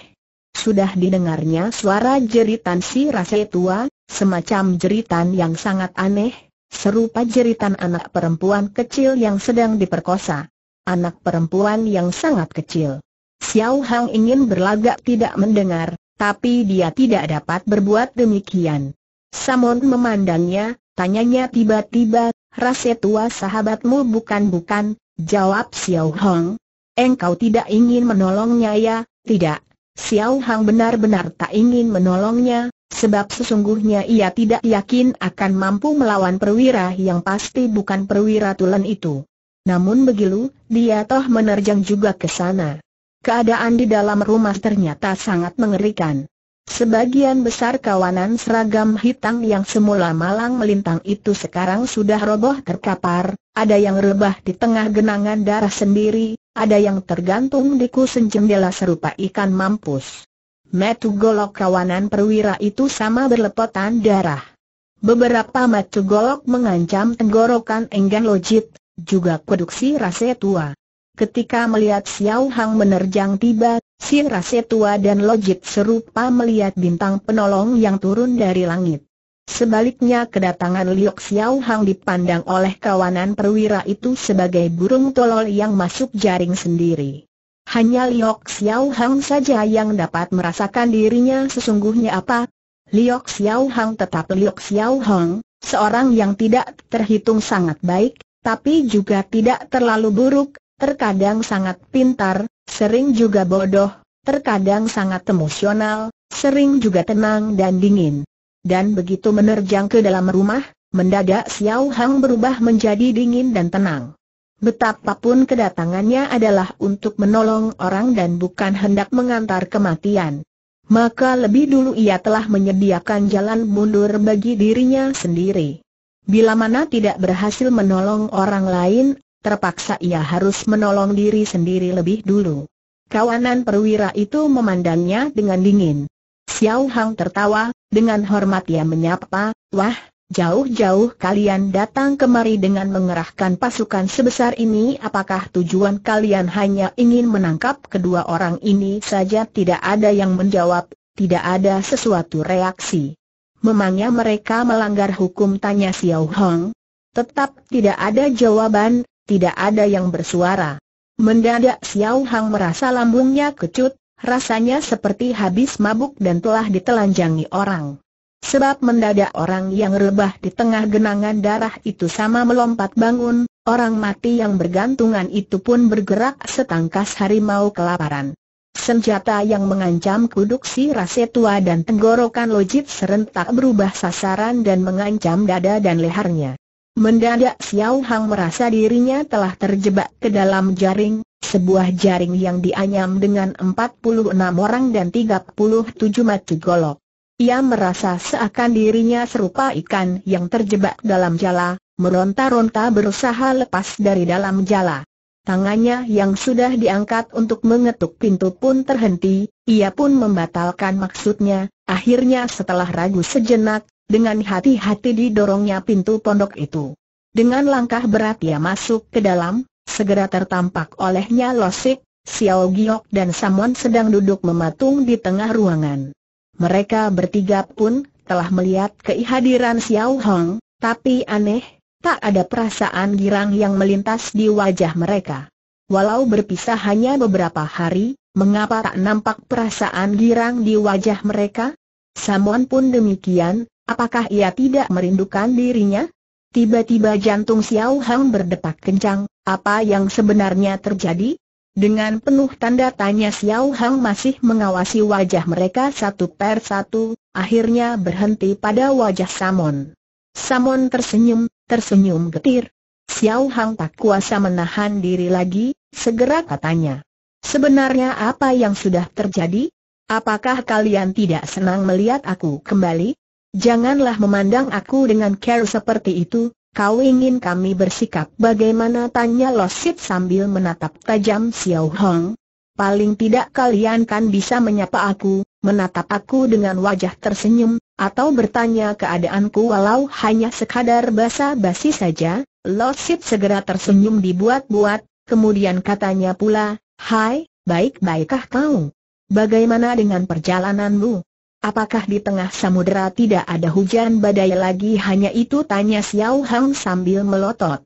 Sudah didengarnya suara jeritan si rase tua, semacam jeritan yang sangat aneh, Serupa jeritan anak perempuan kecil yang sedang diperkosa. Anak perempuan yang sangat kecil. Xiao Hang ingin berlagak tidak mendengar, tapi dia tidak dapat berbuat demikian. Samon memandangnya, tanyanya tiba-tiba, rasa tua sahabatmu bukan-bukan, jawab Xiao Hang. Engkau tidak ingin menolongnya ya, tidak. Xiao Hang benar-benar tak ingin menolongnya, Sebab sesungguhnya ia tidak yakin akan mampu melawan perwira yang pasti bukan perwira tulen itu. Namun begitu, dia toh menerjang juga ke sana. Keadaan di dalam rumah ternyata sangat mengerikan. Sebagian besar kawanan seragam hitam yang semula malang melintang itu sekarang sudah roboh terkapar, ada yang rebah di tengah genangan darah sendiri, ada yang tergantung di kusen jendela serupa ikan mampus metu golok kawanan perwira itu sama berlepotan darah. Beberapa metu golok mengancam tenggorokan enggan lojit, juga produksi rase tua. Ketika melihat Xiao Hang menerjang tiba, si rase tua dan lojit serupa melihat bintang penolong yang turun dari langit. Sebaliknya kedatangan Liok Xiao Hang dipandang oleh kawanan perwira itu sebagai burung tolol yang masuk jaring sendiri. Hanya Liok Xiao Hang saja yang dapat merasakan dirinya sesungguhnya apa. Liok Xiao Hang tetap Liok Xiao Hang, seorang yang tidak terhitung sangat baik, tapi juga tidak terlalu buruk, terkadang sangat pintar, sering juga bodoh, terkadang sangat emosional, sering juga tenang dan dingin. Dan begitu menerjang ke dalam rumah, mendadak Xiao Hang berubah menjadi dingin dan tenang. Betapapun kedatangannya adalah untuk menolong orang dan bukan hendak mengantar kematian. Maka lebih dulu ia telah menyediakan jalan mundur bagi dirinya sendiri. Bila mana tidak berhasil menolong orang lain, terpaksa ia harus menolong diri sendiri lebih dulu. Kawanan perwira itu memandangnya dengan dingin. Xiao Hang tertawa, dengan hormat ia menyapa, Wah, Jauh-jauh kalian datang kemari dengan mengerahkan pasukan sebesar ini apakah tujuan kalian hanya ingin menangkap kedua orang ini saja tidak ada yang menjawab, tidak ada sesuatu reaksi. Memangnya mereka melanggar hukum tanya Xiao Hong? Tetap tidak ada jawaban, tidak ada yang bersuara. Mendadak Xiao Hong merasa lambungnya kecut, rasanya seperti habis mabuk dan telah ditelanjangi orang. Sebab mendadak orang yang rebah di tengah genangan darah itu sama melompat bangun, orang mati yang bergantungan itu pun bergerak setangkas harimau kelaparan. Senjata yang mengancam kuduk si rase tua dan tenggorokan lojit serentak berubah sasaran dan mengancam dada dan lehernya. Mendadak Xiao Hang merasa dirinya telah terjebak ke dalam jaring, sebuah jaring yang dianyam dengan 46 orang dan 37 mati golok. Ia merasa seakan dirinya serupa ikan yang terjebak dalam jala, meronta-ronta berusaha lepas dari dalam jala. Tangannya yang sudah diangkat untuk mengetuk pintu pun terhenti, ia pun membatalkan maksudnya, akhirnya setelah ragu sejenak, dengan hati-hati didorongnya pintu pondok itu. Dengan langkah berat ia masuk ke dalam, segera tertampak olehnya Losik, Xiao Giok dan Samon sedang duduk mematung di tengah ruangan. Mereka bertiga pun telah melihat kehadiran Xiao Hong, tapi aneh, tak ada perasaan girang yang melintas di wajah mereka. Walau berpisah hanya beberapa hari, mengapa tak nampak perasaan girang di wajah mereka? Samuan pun demikian, apakah ia tidak merindukan dirinya? Tiba-tiba jantung Xiao Hong berdetak kencang, apa yang sebenarnya terjadi? Dengan penuh tanda tanya Xiao Hang masih mengawasi wajah mereka satu per satu, akhirnya berhenti pada wajah Samon. Samon tersenyum, tersenyum getir. Xiao Hang tak kuasa menahan diri lagi, segera katanya. Sebenarnya apa yang sudah terjadi? Apakah kalian tidak senang melihat aku kembali? Janganlah memandang aku dengan care seperti itu, Kau ingin kami bersikap bagaimana tanya Losit sambil menatap tajam Xiao Hong? Paling tidak kalian kan bisa menyapa aku, menatap aku dengan wajah tersenyum, atau bertanya keadaanku walau hanya sekadar basa-basi saja. Losit segera tersenyum dibuat-buat, kemudian katanya pula, Hai, baik-baikkah kau? Bagaimana dengan perjalananmu? Apakah di tengah samudera tidak ada hujan badai lagi hanya itu tanya Xiao Hang sambil melotot.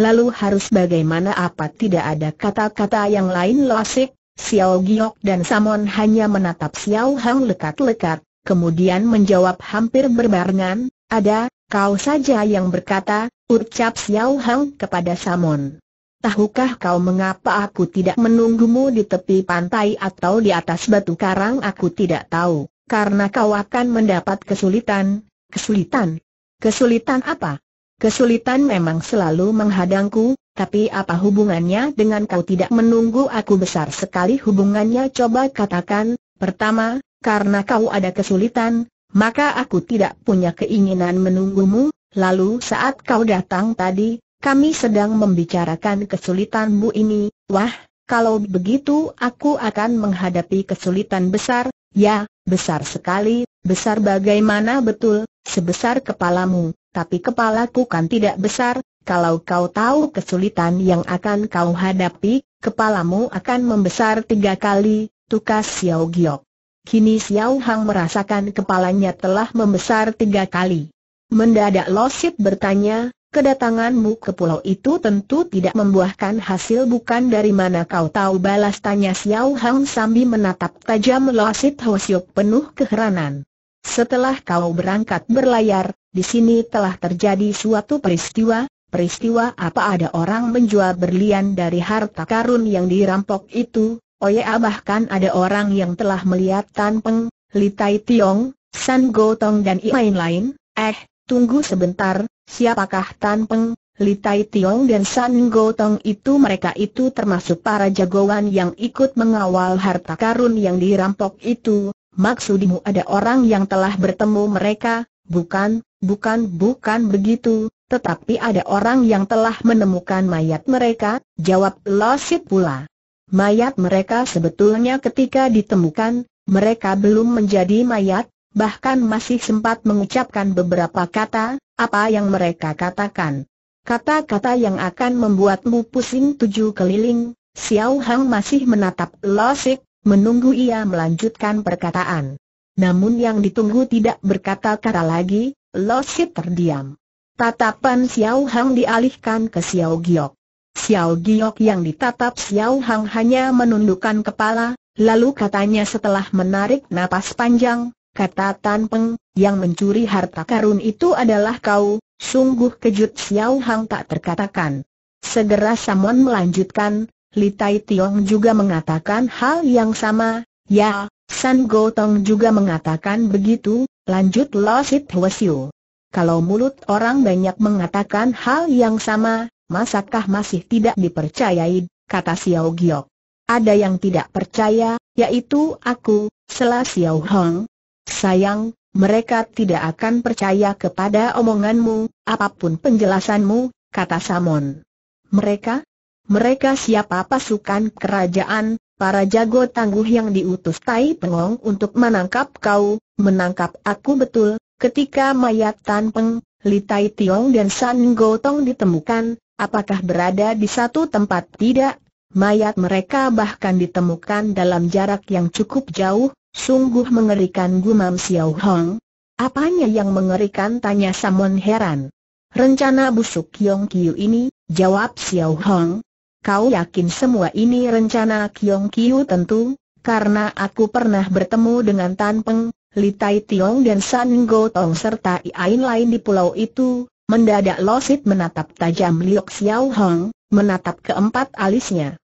Lalu harus bagaimana apa tidak ada kata-kata yang lain losik, Xiao Giok dan Samon hanya menatap Xiao Hang lekat-lekat, kemudian menjawab hampir berbarengan, ada, kau saja yang berkata, ucap Xiao Hang kepada Samon. Tahukah kau mengapa aku tidak menunggumu di tepi pantai atau di atas batu karang aku tidak tahu karena kau akan mendapat kesulitan, kesulitan. Kesulitan apa? Kesulitan memang selalu menghadangku, tapi apa hubungannya dengan kau tidak menunggu aku besar sekali hubungannya coba katakan, pertama, karena kau ada kesulitan, maka aku tidak punya keinginan menunggumu, lalu saat kau datang tadi, kami sedang membicarakan kesulitanmu ini, wah, kalau begitu aku akan menghadapi kesulitan besar, Ya, besar sekali, besar bagaimana betul, sebesar kepalamu, tapi kepalaku kan tidak besar, kalau kau tahu kesulitan yang akan kau hadapi, kepalamu akan membesar tiga kali, tukas Xiao Giok. Kini Xiao Hang merasakan kepalanya telah membesar tiga kali. Mendadak Losit bertanya, Kedatanganmu ke pulau itu tentu tidak membuahkan hasil bukan dari mana kau tahu balas tanya Xiao Hang sambil menatap tajam Loasit Hosiok penuh keheranan. Setelah kau berangkat berlayar, di sini telah terjadi suatu peristiwa, peristiwa apa ada orang menjual berlian dari harta karun yang dirampok itu, Oh ya, bahkan ada orang yang telah melihat Tan Peng, Li Tai Tiong, San Gotong dan lain-lain, eh, tunggu sebentar, Siapakah Tan Peng, Li Tai Tiong dan San Go Tong itu mereka itu termasuk para jagoan yang ikut mengawal harta karun yang dirampok itu, maksudmu ada orang yang telah bertemu mereka, bukan, bukan, bukan begitu, tetapi ada orang yang telah menemukan mayat mereka, jawab Losit pula. Mayat mereka sebetulnya ketika ditemukan, mereka belum menjadi mayat, bahkan masih sempat mengucapkan beberapa kata, apa yang mereka katakan. Kata-kata yang akan membuatmu pusing tujuh keliling, Xiao Hang masih menatap Losik, menunggu ia melanjutkan perkataan. Namun yang ditunggu tidak berkata-kata lagi, Losik terdiam. Tatapan Xiao Hang dialihkan ke Xiao Giok. Xiao Giok yang ditatap Xiao Hang hanya menundukkan kepala, lalu katanya setelah menarik napas panjang, kata Tan Peng, yang mencuri harta karun itu adalah kau, sungguh kejut Xiao Hang tak terkatakan. Segera Samon melanjutkan, Li Tai Tiong juga mengatakan hal yang sama, ya, San Gotong juga mengatakan begitu, lanjut Lo Sit Siu. Kalau mulut orang banyak mengatakan hal yang sama, masakah masih tidak dipercayai, kata Xiao Giok. Ada yang tidak percaya, yaitu aku, Sela Xiao Hong, Sayang, mereka tidak akan percaya kepada omonganmu, apapun penjelasanmu, kata Samon. Mereka? Mereka siapa pasukan kerajaan, para jago tangguh yang diutus Tai Pengong untuk menangkap kau, menangkap aku betul, ketika mayat Tan Peng, Li Tai Tiong dan San Gotong ditemukan, apakah berada di satu tempat tidak? Mayat mereka bahkan ditemukan dalam jarak yang cukup jauh, Sungguh mengerikan gumam Xiao Hong. Apanya yang mengerikan tanya Samon heran. Rencana busuk Kiong Kiu ini, jawab Xiao Hong. Kau yakin semua ini rencana Kiong Kiu tentu, karena aku pernah bertemu dengan Tan Peng, Li Tai Tiong dan San Go Tong serta Iain lain di pulau itu, mendadak Losit menatap tajam Liok Xiao Hong, menatap keempat alisnya.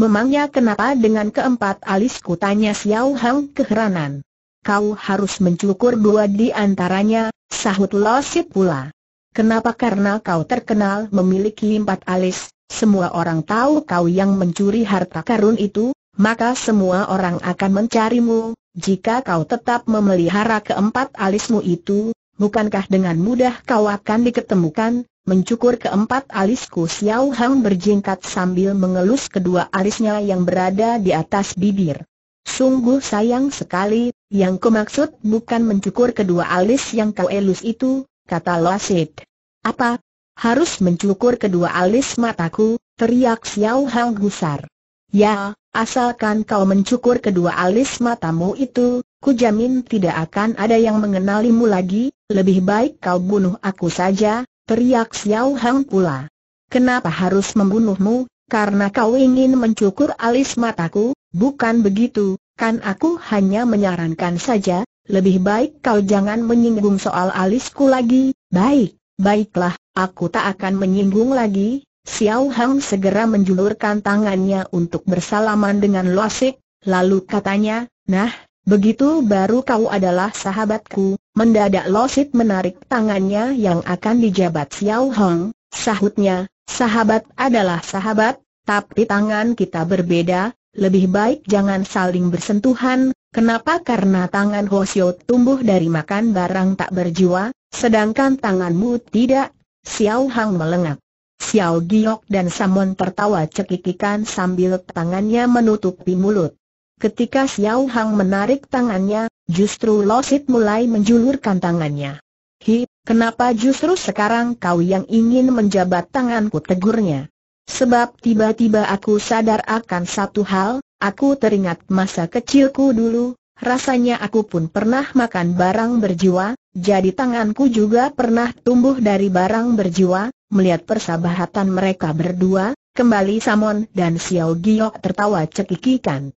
Memangnya kenapa dengan keempat alisku tanya Xiao Hang keheranan. Kau harus mencukur dua di antaranya, sahut Lo Sip pula. Kenapa karena kau terkenal memiliki empat alis, semua orang tahu kau yang mencuri harta karun itu, maka semua orang akan mencarimu, jika kau tetap memelihara keempat alismu itu, bukankah dengan mudah kau akan diketemukan, mencukur keempat alisku Xiao Hang berjingkat sambil mengelus kedua alisnya yang berada di atas bibir. Sungguh sayang sekali, yang kumaksud bukan mencukur kedua alis yang kau elus itu, kata Loasit. Apa? Harus mencukur kedua alis mataku, teriak Xiao Hang gusar. Ya, asalkan kau mencukur kedua alis matamu itu, ku jamin tidak akan ada yang mengenalimu lagi, lebih baik kau bunuh aku saja, teriak Xiao Hang pula. Kenapa harus membunuhmu, karena kau ingin mencukur alis mataku, bukan begitu, kan aku hanya menyarankan saja, lebih baik kau jangan menyinggung soal alisku lagi, baik, baiklah, aku tak akan menyinggung lagi, Xiao Hang segera menjulurkan tangannya untuk bersalaman dengan Losik, lalu katanya, nah, Begitu baru kau adalah sahabatku, mendadak Losit menarik tangannya yang akan dijabat Xiao Hong, sahutnya, sahabat adalah sahabat, tapi tangan kita berbeda, lebih baik jangan saling bersentuhan, kenapa karena tangan Hosio tumbuh dari makan barang tak berjiwa, sedangkan tanganmu tidak, Xiao Hong melengak. Xiao Giok dan Samon tertawa cekikikan sambil tangannya menutupi mulut. Ketika Xiao Hang menarik tangannya, justru Losit mulai menjulurkan tangannya. Hi, kenapa justru sekarang kau yang ingin menjabat tanganku tegurnya? Sebab tiba-tiba aku sadar akan satu hal, aku teringat masa kecilku dulu, rasanya aku pun pernah makan barang berjiwa, jadi tanganku juga pernah tumbuh dari barang berjiwa, melihat persahabatan mereka berdua, kembali Samon dan Xiao Giok tertawa cekikikan.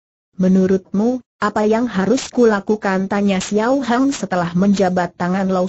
Menurutmu, apa yang harus kulakukan? Tanya Xiao Hang setelah menjabat tangan Lao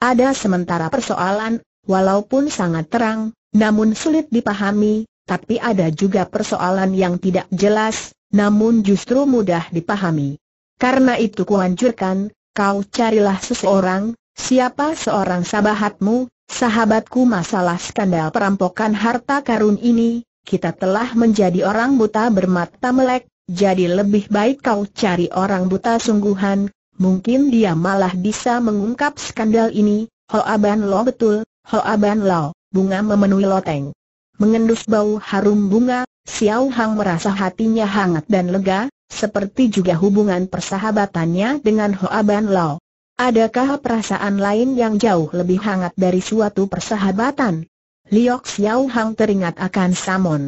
Ada sementara persoalan, walaupun sangat terang, namun sulit dipahami, tapi ada juga persoalan yang tidak jelas, namun justru mudah dipahami. Karena itu kuanjurkan, kau carilah seseorang, siapa seorang sahabatmu, sahabatku masalah skandal perampokan harta karun ini, kita telah menjadi orang buta bermata melek, jadi lebih baik kau cari orang buta sungguhan, mungkin dia malah bisa mengungkap skandal ini. Ho Aban Lo betul, Ho Aban Lo, bunga memenuhi loteng. Mengendus bau harum bunga, Xiao Hang merasa hatinya hangat dan lega, seperti juga hubungan persahabatannya dengan Ho Aban Lo. Adakah perasaan lain yang jauh lebih hangat dari suatu persahabatan? Liok Xiao Hang teringat akan Samon.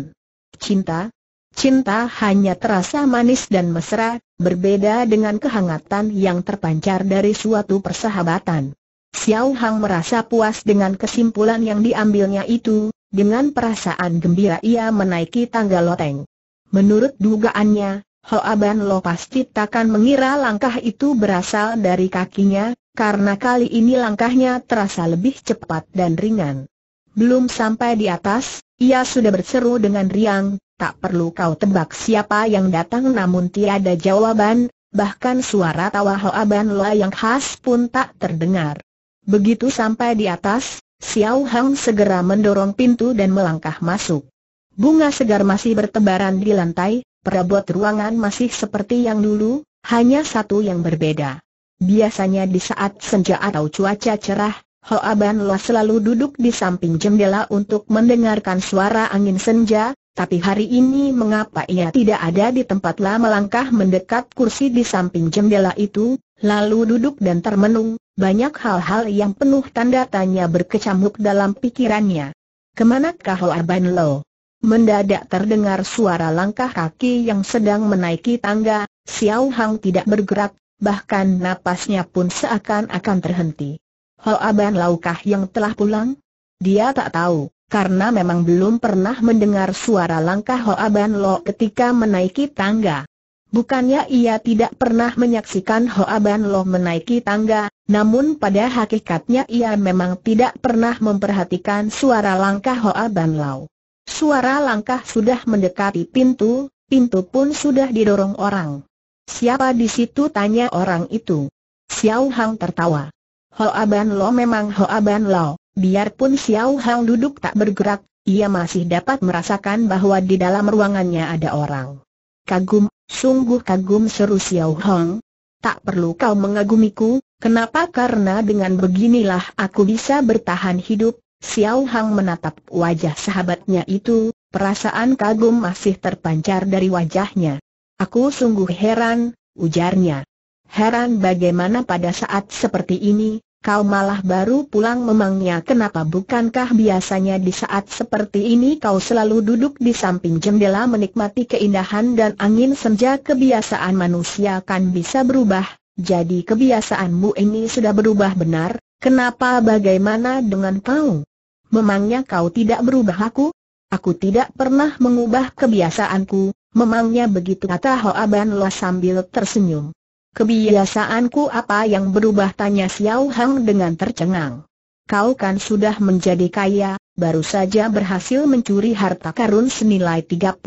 Cinta, Cinta hanya terasa manis dan mesra, berbeda dengan kehangatan yang terpancar dari suatu persahabatan. Xiao Hang merasa puas dengan kesimpulan yang diambilnya itu, dengan perasaan gembira ia menaiki tangga loteng. Menurut dugaannya, Hoa Ban Lo pasti takkan mengira langkah itu berasal dari kakinya, karena kali ini langkahnya terasa lebih cepat dan ringan. Belum sampai di atas, ia sudah berseru dengan riang, Tak perlu kau tebak siapa yang datang namun tiada jawaban, bahkan suara tawa Hoa Ban Loa yang khas pun tak terdengar. Begitu sampai di atas, Xiao Hang segera mendorong pintu dan melangkah masuk. Bunga segar masih bertebaran di lantai, perabot ruangan masih seperti yang dulu, hanya satu yang berbeda. Biasanya di saat senja atau cuaca cerah, Hoa Ban Loa selalu duduk di samping jendela untuk mendengarkan suara angin senja, tapi hari ini mengapa ia tidak ada di tempat lama langkah mendekat kursi di samping jendela itu, lalu duduk dan termenung, banyak hal-hal yang penuh tanda tanya berkecamuk dalam pikirannya. Kemanakah Hoa Ban Lo? Mendadak terdengar suara langkah kaki yang sedang menaiki tangga, Xiao Hang tidak bergerak, bahkan napasnya pun seakan-akan terhenti. Hoa Ban Laukah yang telah pulang? Dia tak tahu karena memang belum pernah mendengar suara langkah Hoa Ban Lo ketika menaiki tangga. Bukannya ia tidak pernah menyaksikan Hoa Ban Lo menaiki tangga, namun pada hakikatnya ia memang tidak pernah memperhatikan suara langkah Hoa Ban Lo. Suara langkah sudah mendekati pintu, pintu pun sudah didorong orang. Siapa di situ tanya orang itu? Xiao Hang tertawa. Hoa Ban Lo memang Hoa Ban Lo. Biarpun Xiao Hang duduk tak bergerak, ia masih dapat merasakan bahwa di dalam ruangannya ada orang. Kagum, sungguh kagum seru Xiao Hang. Tak perlu kau mengagumiku, kenapa karena dengan beginilah aku bisa bertahan hidup, Xiao Hang menatap wajah sahabatnya itu, perasaan kagum masih terpancar dari wajahnya. Aku sungguh heran, ujarnya. Heran bagaimana pada saat seperti ini, Kau malah baru pulang memangnya kenapa bukankah biasanya di saat seperti ini kau selalu duduk di samping jendela menikmati keindahan dan angin senja kebiasaan manusia kan bisa berubah, jadi kebiasaanmu ini sudah berubah benar, kenapa bagaimana dengan kau? Memangnya kau tidak berubah aku? Aku tidak pernah mengubah kebiasaanku, memangnya begitu kata Hoa Ban sambil tersenyum. Kebiasaanku apa yang berubah tanya Xiao Hang dengan tercengang. Kau kan sudah menjadi kaya, baru saja berhasil mencuri harta karun senilai 35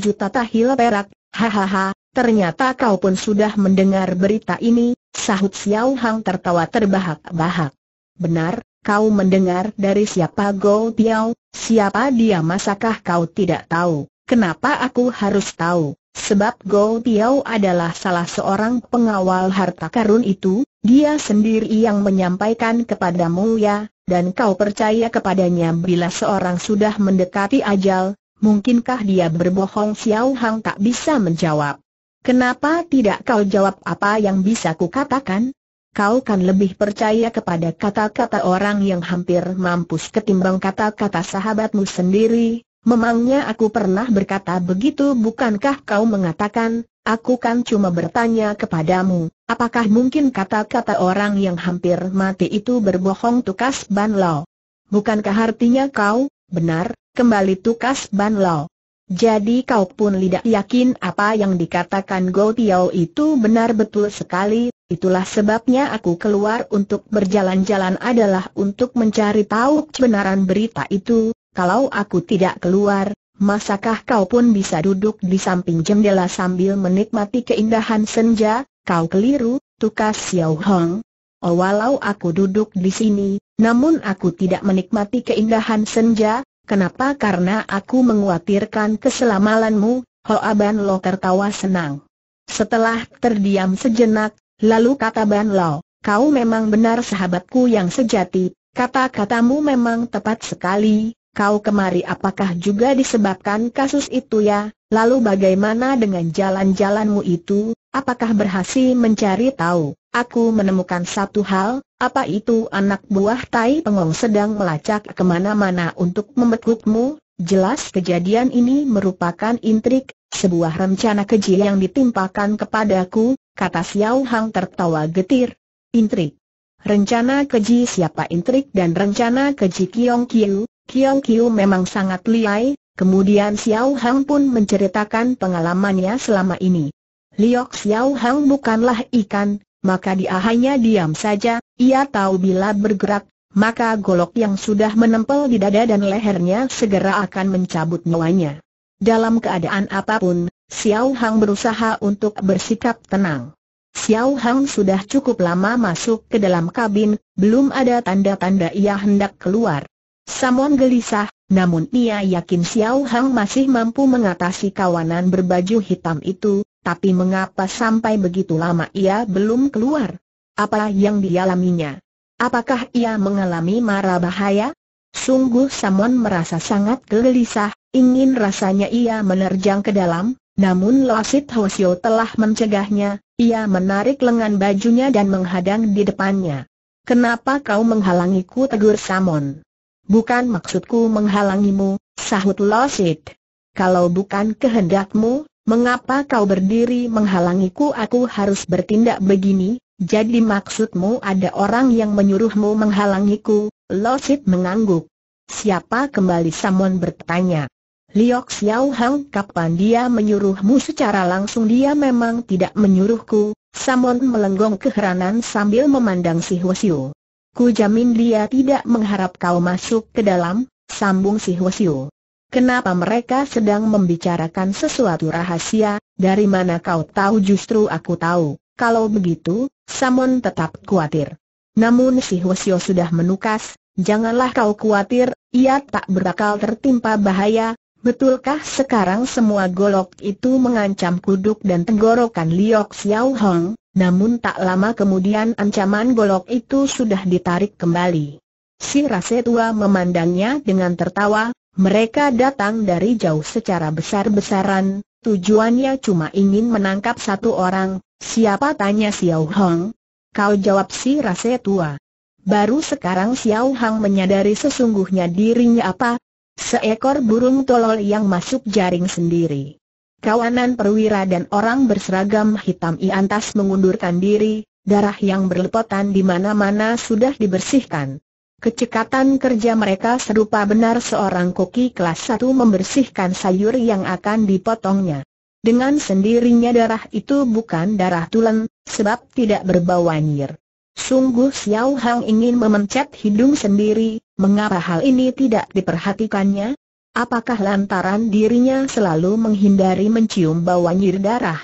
juta tahil perak, hahaha, ternyata kau pun sudah mendengar berita ini, sahut Xiao Hang tertawa terbahak-bahak. Benar, kau mendengar dari siapa Go Piao, siapa dia masakah kau tidak tahu, kenapa aku harus tahu? Sebab Go Piao adalah salah seorang pengawal harta karun itu, dia sendiri yang menyampaikan kepadamu ya, dan kau percaya kepadanya bila seorang sudah mendekati ajal, mungkinkah dia berbohong Xiao Hang tak bisa menjawab. Kenapa tidak kau jawab apa yang bisa katakan? Kau kan lebih percaya kepada kata-kata orang yang hampir mampus ketimbang kata-kata sahabatmu sendiri, Memangnya aku pernah berkata begitu bukankah kau mengatakan, aku kan cuma bertanya kepadamu, apakah mungkin kata-kata orang yang hampir mati itu berbohong tukas Ban Lao? Bukankah artinya kau, benar, kembali tukas Ban Lao? Jadi kau pun tidak yakin apa yang dikatakan Go Tiao itu benar betul sekali, itulah sebabnya aku keluar untuk berjalan-jalan adalah untuk mencari tahu kebenaran berita itu, kalau aku tidak keluar, masakah kau pun bisa duduk di samping jendela sambil menikmati keindahan senja? Kau keliru, tukas Xiao Hong. Oh, walau aku duduk di sini, namun aku tidak menikmati keindahan senja, kenapa? Karena aku menguatirkan keselamatanmu. Hoa Ban Lo tertawa senang. Setelah terdiam sejenak, lalu kata Ban Lo, kau memang benar sahabatku yang sejati, kata-katamu memang tepat sekali, kau kemari apakah juga disebabkan kasus itu ya? Lalu bagaimana dengan jalan-jalanmu itu? Apakah berhasil mencari tahu? Aku menemukan satu hal, apa itu anak buah Tai Pengong sedang melacak kemana-mana untuk membekukmu? Jelas kejadian ini merupakan intrik, sebuah rencana keji yang ditimpakan kepadaku, kata Xiao Hang tertawa getir. Intrik. Rencana keji siapa intrik dan rencana keji Kiong Kiu, Kiang Kiu memang sangat liai, kemudian Xiao Hang pun menceritakan pengalamannya selama ini. Liok Xiao Hang bukanlah ikan, maka dia hanya diam saja, ia tahu bila bergerak, maka golok yang sudah menempel di dada dan lehernya segera akan mencabut nyawanya. Dalam keadaan apapun, Xiao Hang berusaha untuk bersikap tenang. Xiao Hang sudah cukup lama masuk ke dalam kabin, belum ada tanda-tanda ia hendak keluar. Samon gelisah, namun ia yakin Xiao Hang masih mampu mengatasi kawanan berbaju hitam itu, tapi mengapa sampai begitu lama ia belum keluar? Apa yang dialaminya? Apakah ia mengalami mara bahaya? Sungguh Samon merasa sangat gelisah, ingin rasanya ia menerjang ke dalam, namun Losit Hosio telah mencegahnya, ia menarik lengan bajunya dan menghadang di depannya. Kenapa kau menghalangiku tegur Samon? Bukan maksudku menghalangimu, sahut Losit. Kalau bukan kehendakmu, mengapa kau berdiri menghalangiku aku harus bertindak begini? Jadi maksudmu ada orang yang menyuruhmu menghalangiku? Losit mengangguk. Siapa kembali Samon bertanya. Liok Xiao Hang kapan dia menyuruhmu secara langsung dia memang tidak menyuruhku, Samon melenggong keheranan sambil memandang si Hwasyu. Ku jamin dia tidak mengharap kau masuk ke dalam, sambung si Hwasyu. Kenapa mereka sedang membicarakan sesuatu rahasia, dari mana kau tahu justru aku tahu, kalau begitu, Samon tetap khawatir. Namun si Hwasyu sudah menukas, janganlah kau khawatir, ia tak berakal tertimpa bahaya, betulkah sekarang semua golok itu mengancam kuduk dan tenggorokan Liok Xiao Hong? Namun tak lama kemudian ancaman golok itu sudah ditarik kembali. Si rase tua memandangnya dengan tertawa, mereka datang dari jauh secara besar-besaran, tujuannya cuma ingin menangkap satu orang, siapa tanya Xiao Hong? Kau jawab si rase tua. Baru sekarang Xiao Hong menyadari sesungguhnya dirinya apa, seekor burung tolol yang masuk jaring sendiri. Kawanan perwira dan orang berseragam hitam Iantas mengundurkan diri, darah yang berlepotan di mana-mana sudah dibersihkan. Kecekatan kerja mereka serupa benar seorang koki kelas satu membersihkan sayur yang akan dipotongnya. Dengan sendirinya darah itu bukan darah tulen, sebab tidak berbau anyir. Sungguh Xiao Hang ingin memencet hidung sendiri, mengapa hal ini tidak diperhatikannya? Apakah lantaran dirinya selalu menghindari mencium bau nyir darah?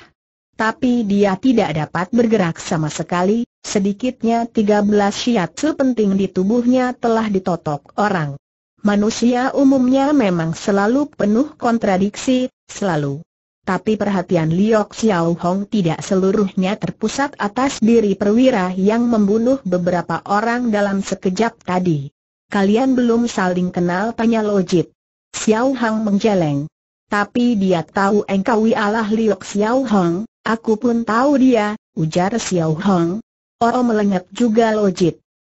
Tapi dia tidak dapat bergerak sama sekali, sedikitnya 13 syiat sepenting di tubuhnya telah ditotok orang. Manusia umumnya memang selalu penuh kontradiksi, selalu. Tapi perhatian Liok Xiao Hong tidak seluruhnya terpusat atas diri perwira yang membunuh beberapa orang dalam sekejap tadi. Kalian belum saling kenal tanya Lojit. Xiao Hang menjeleng. Tapi dia tahu engkau ialah Liok Xiao Hang, aku pun tahu dia, ujar Xiao Hang. Oh melengat juga lojit.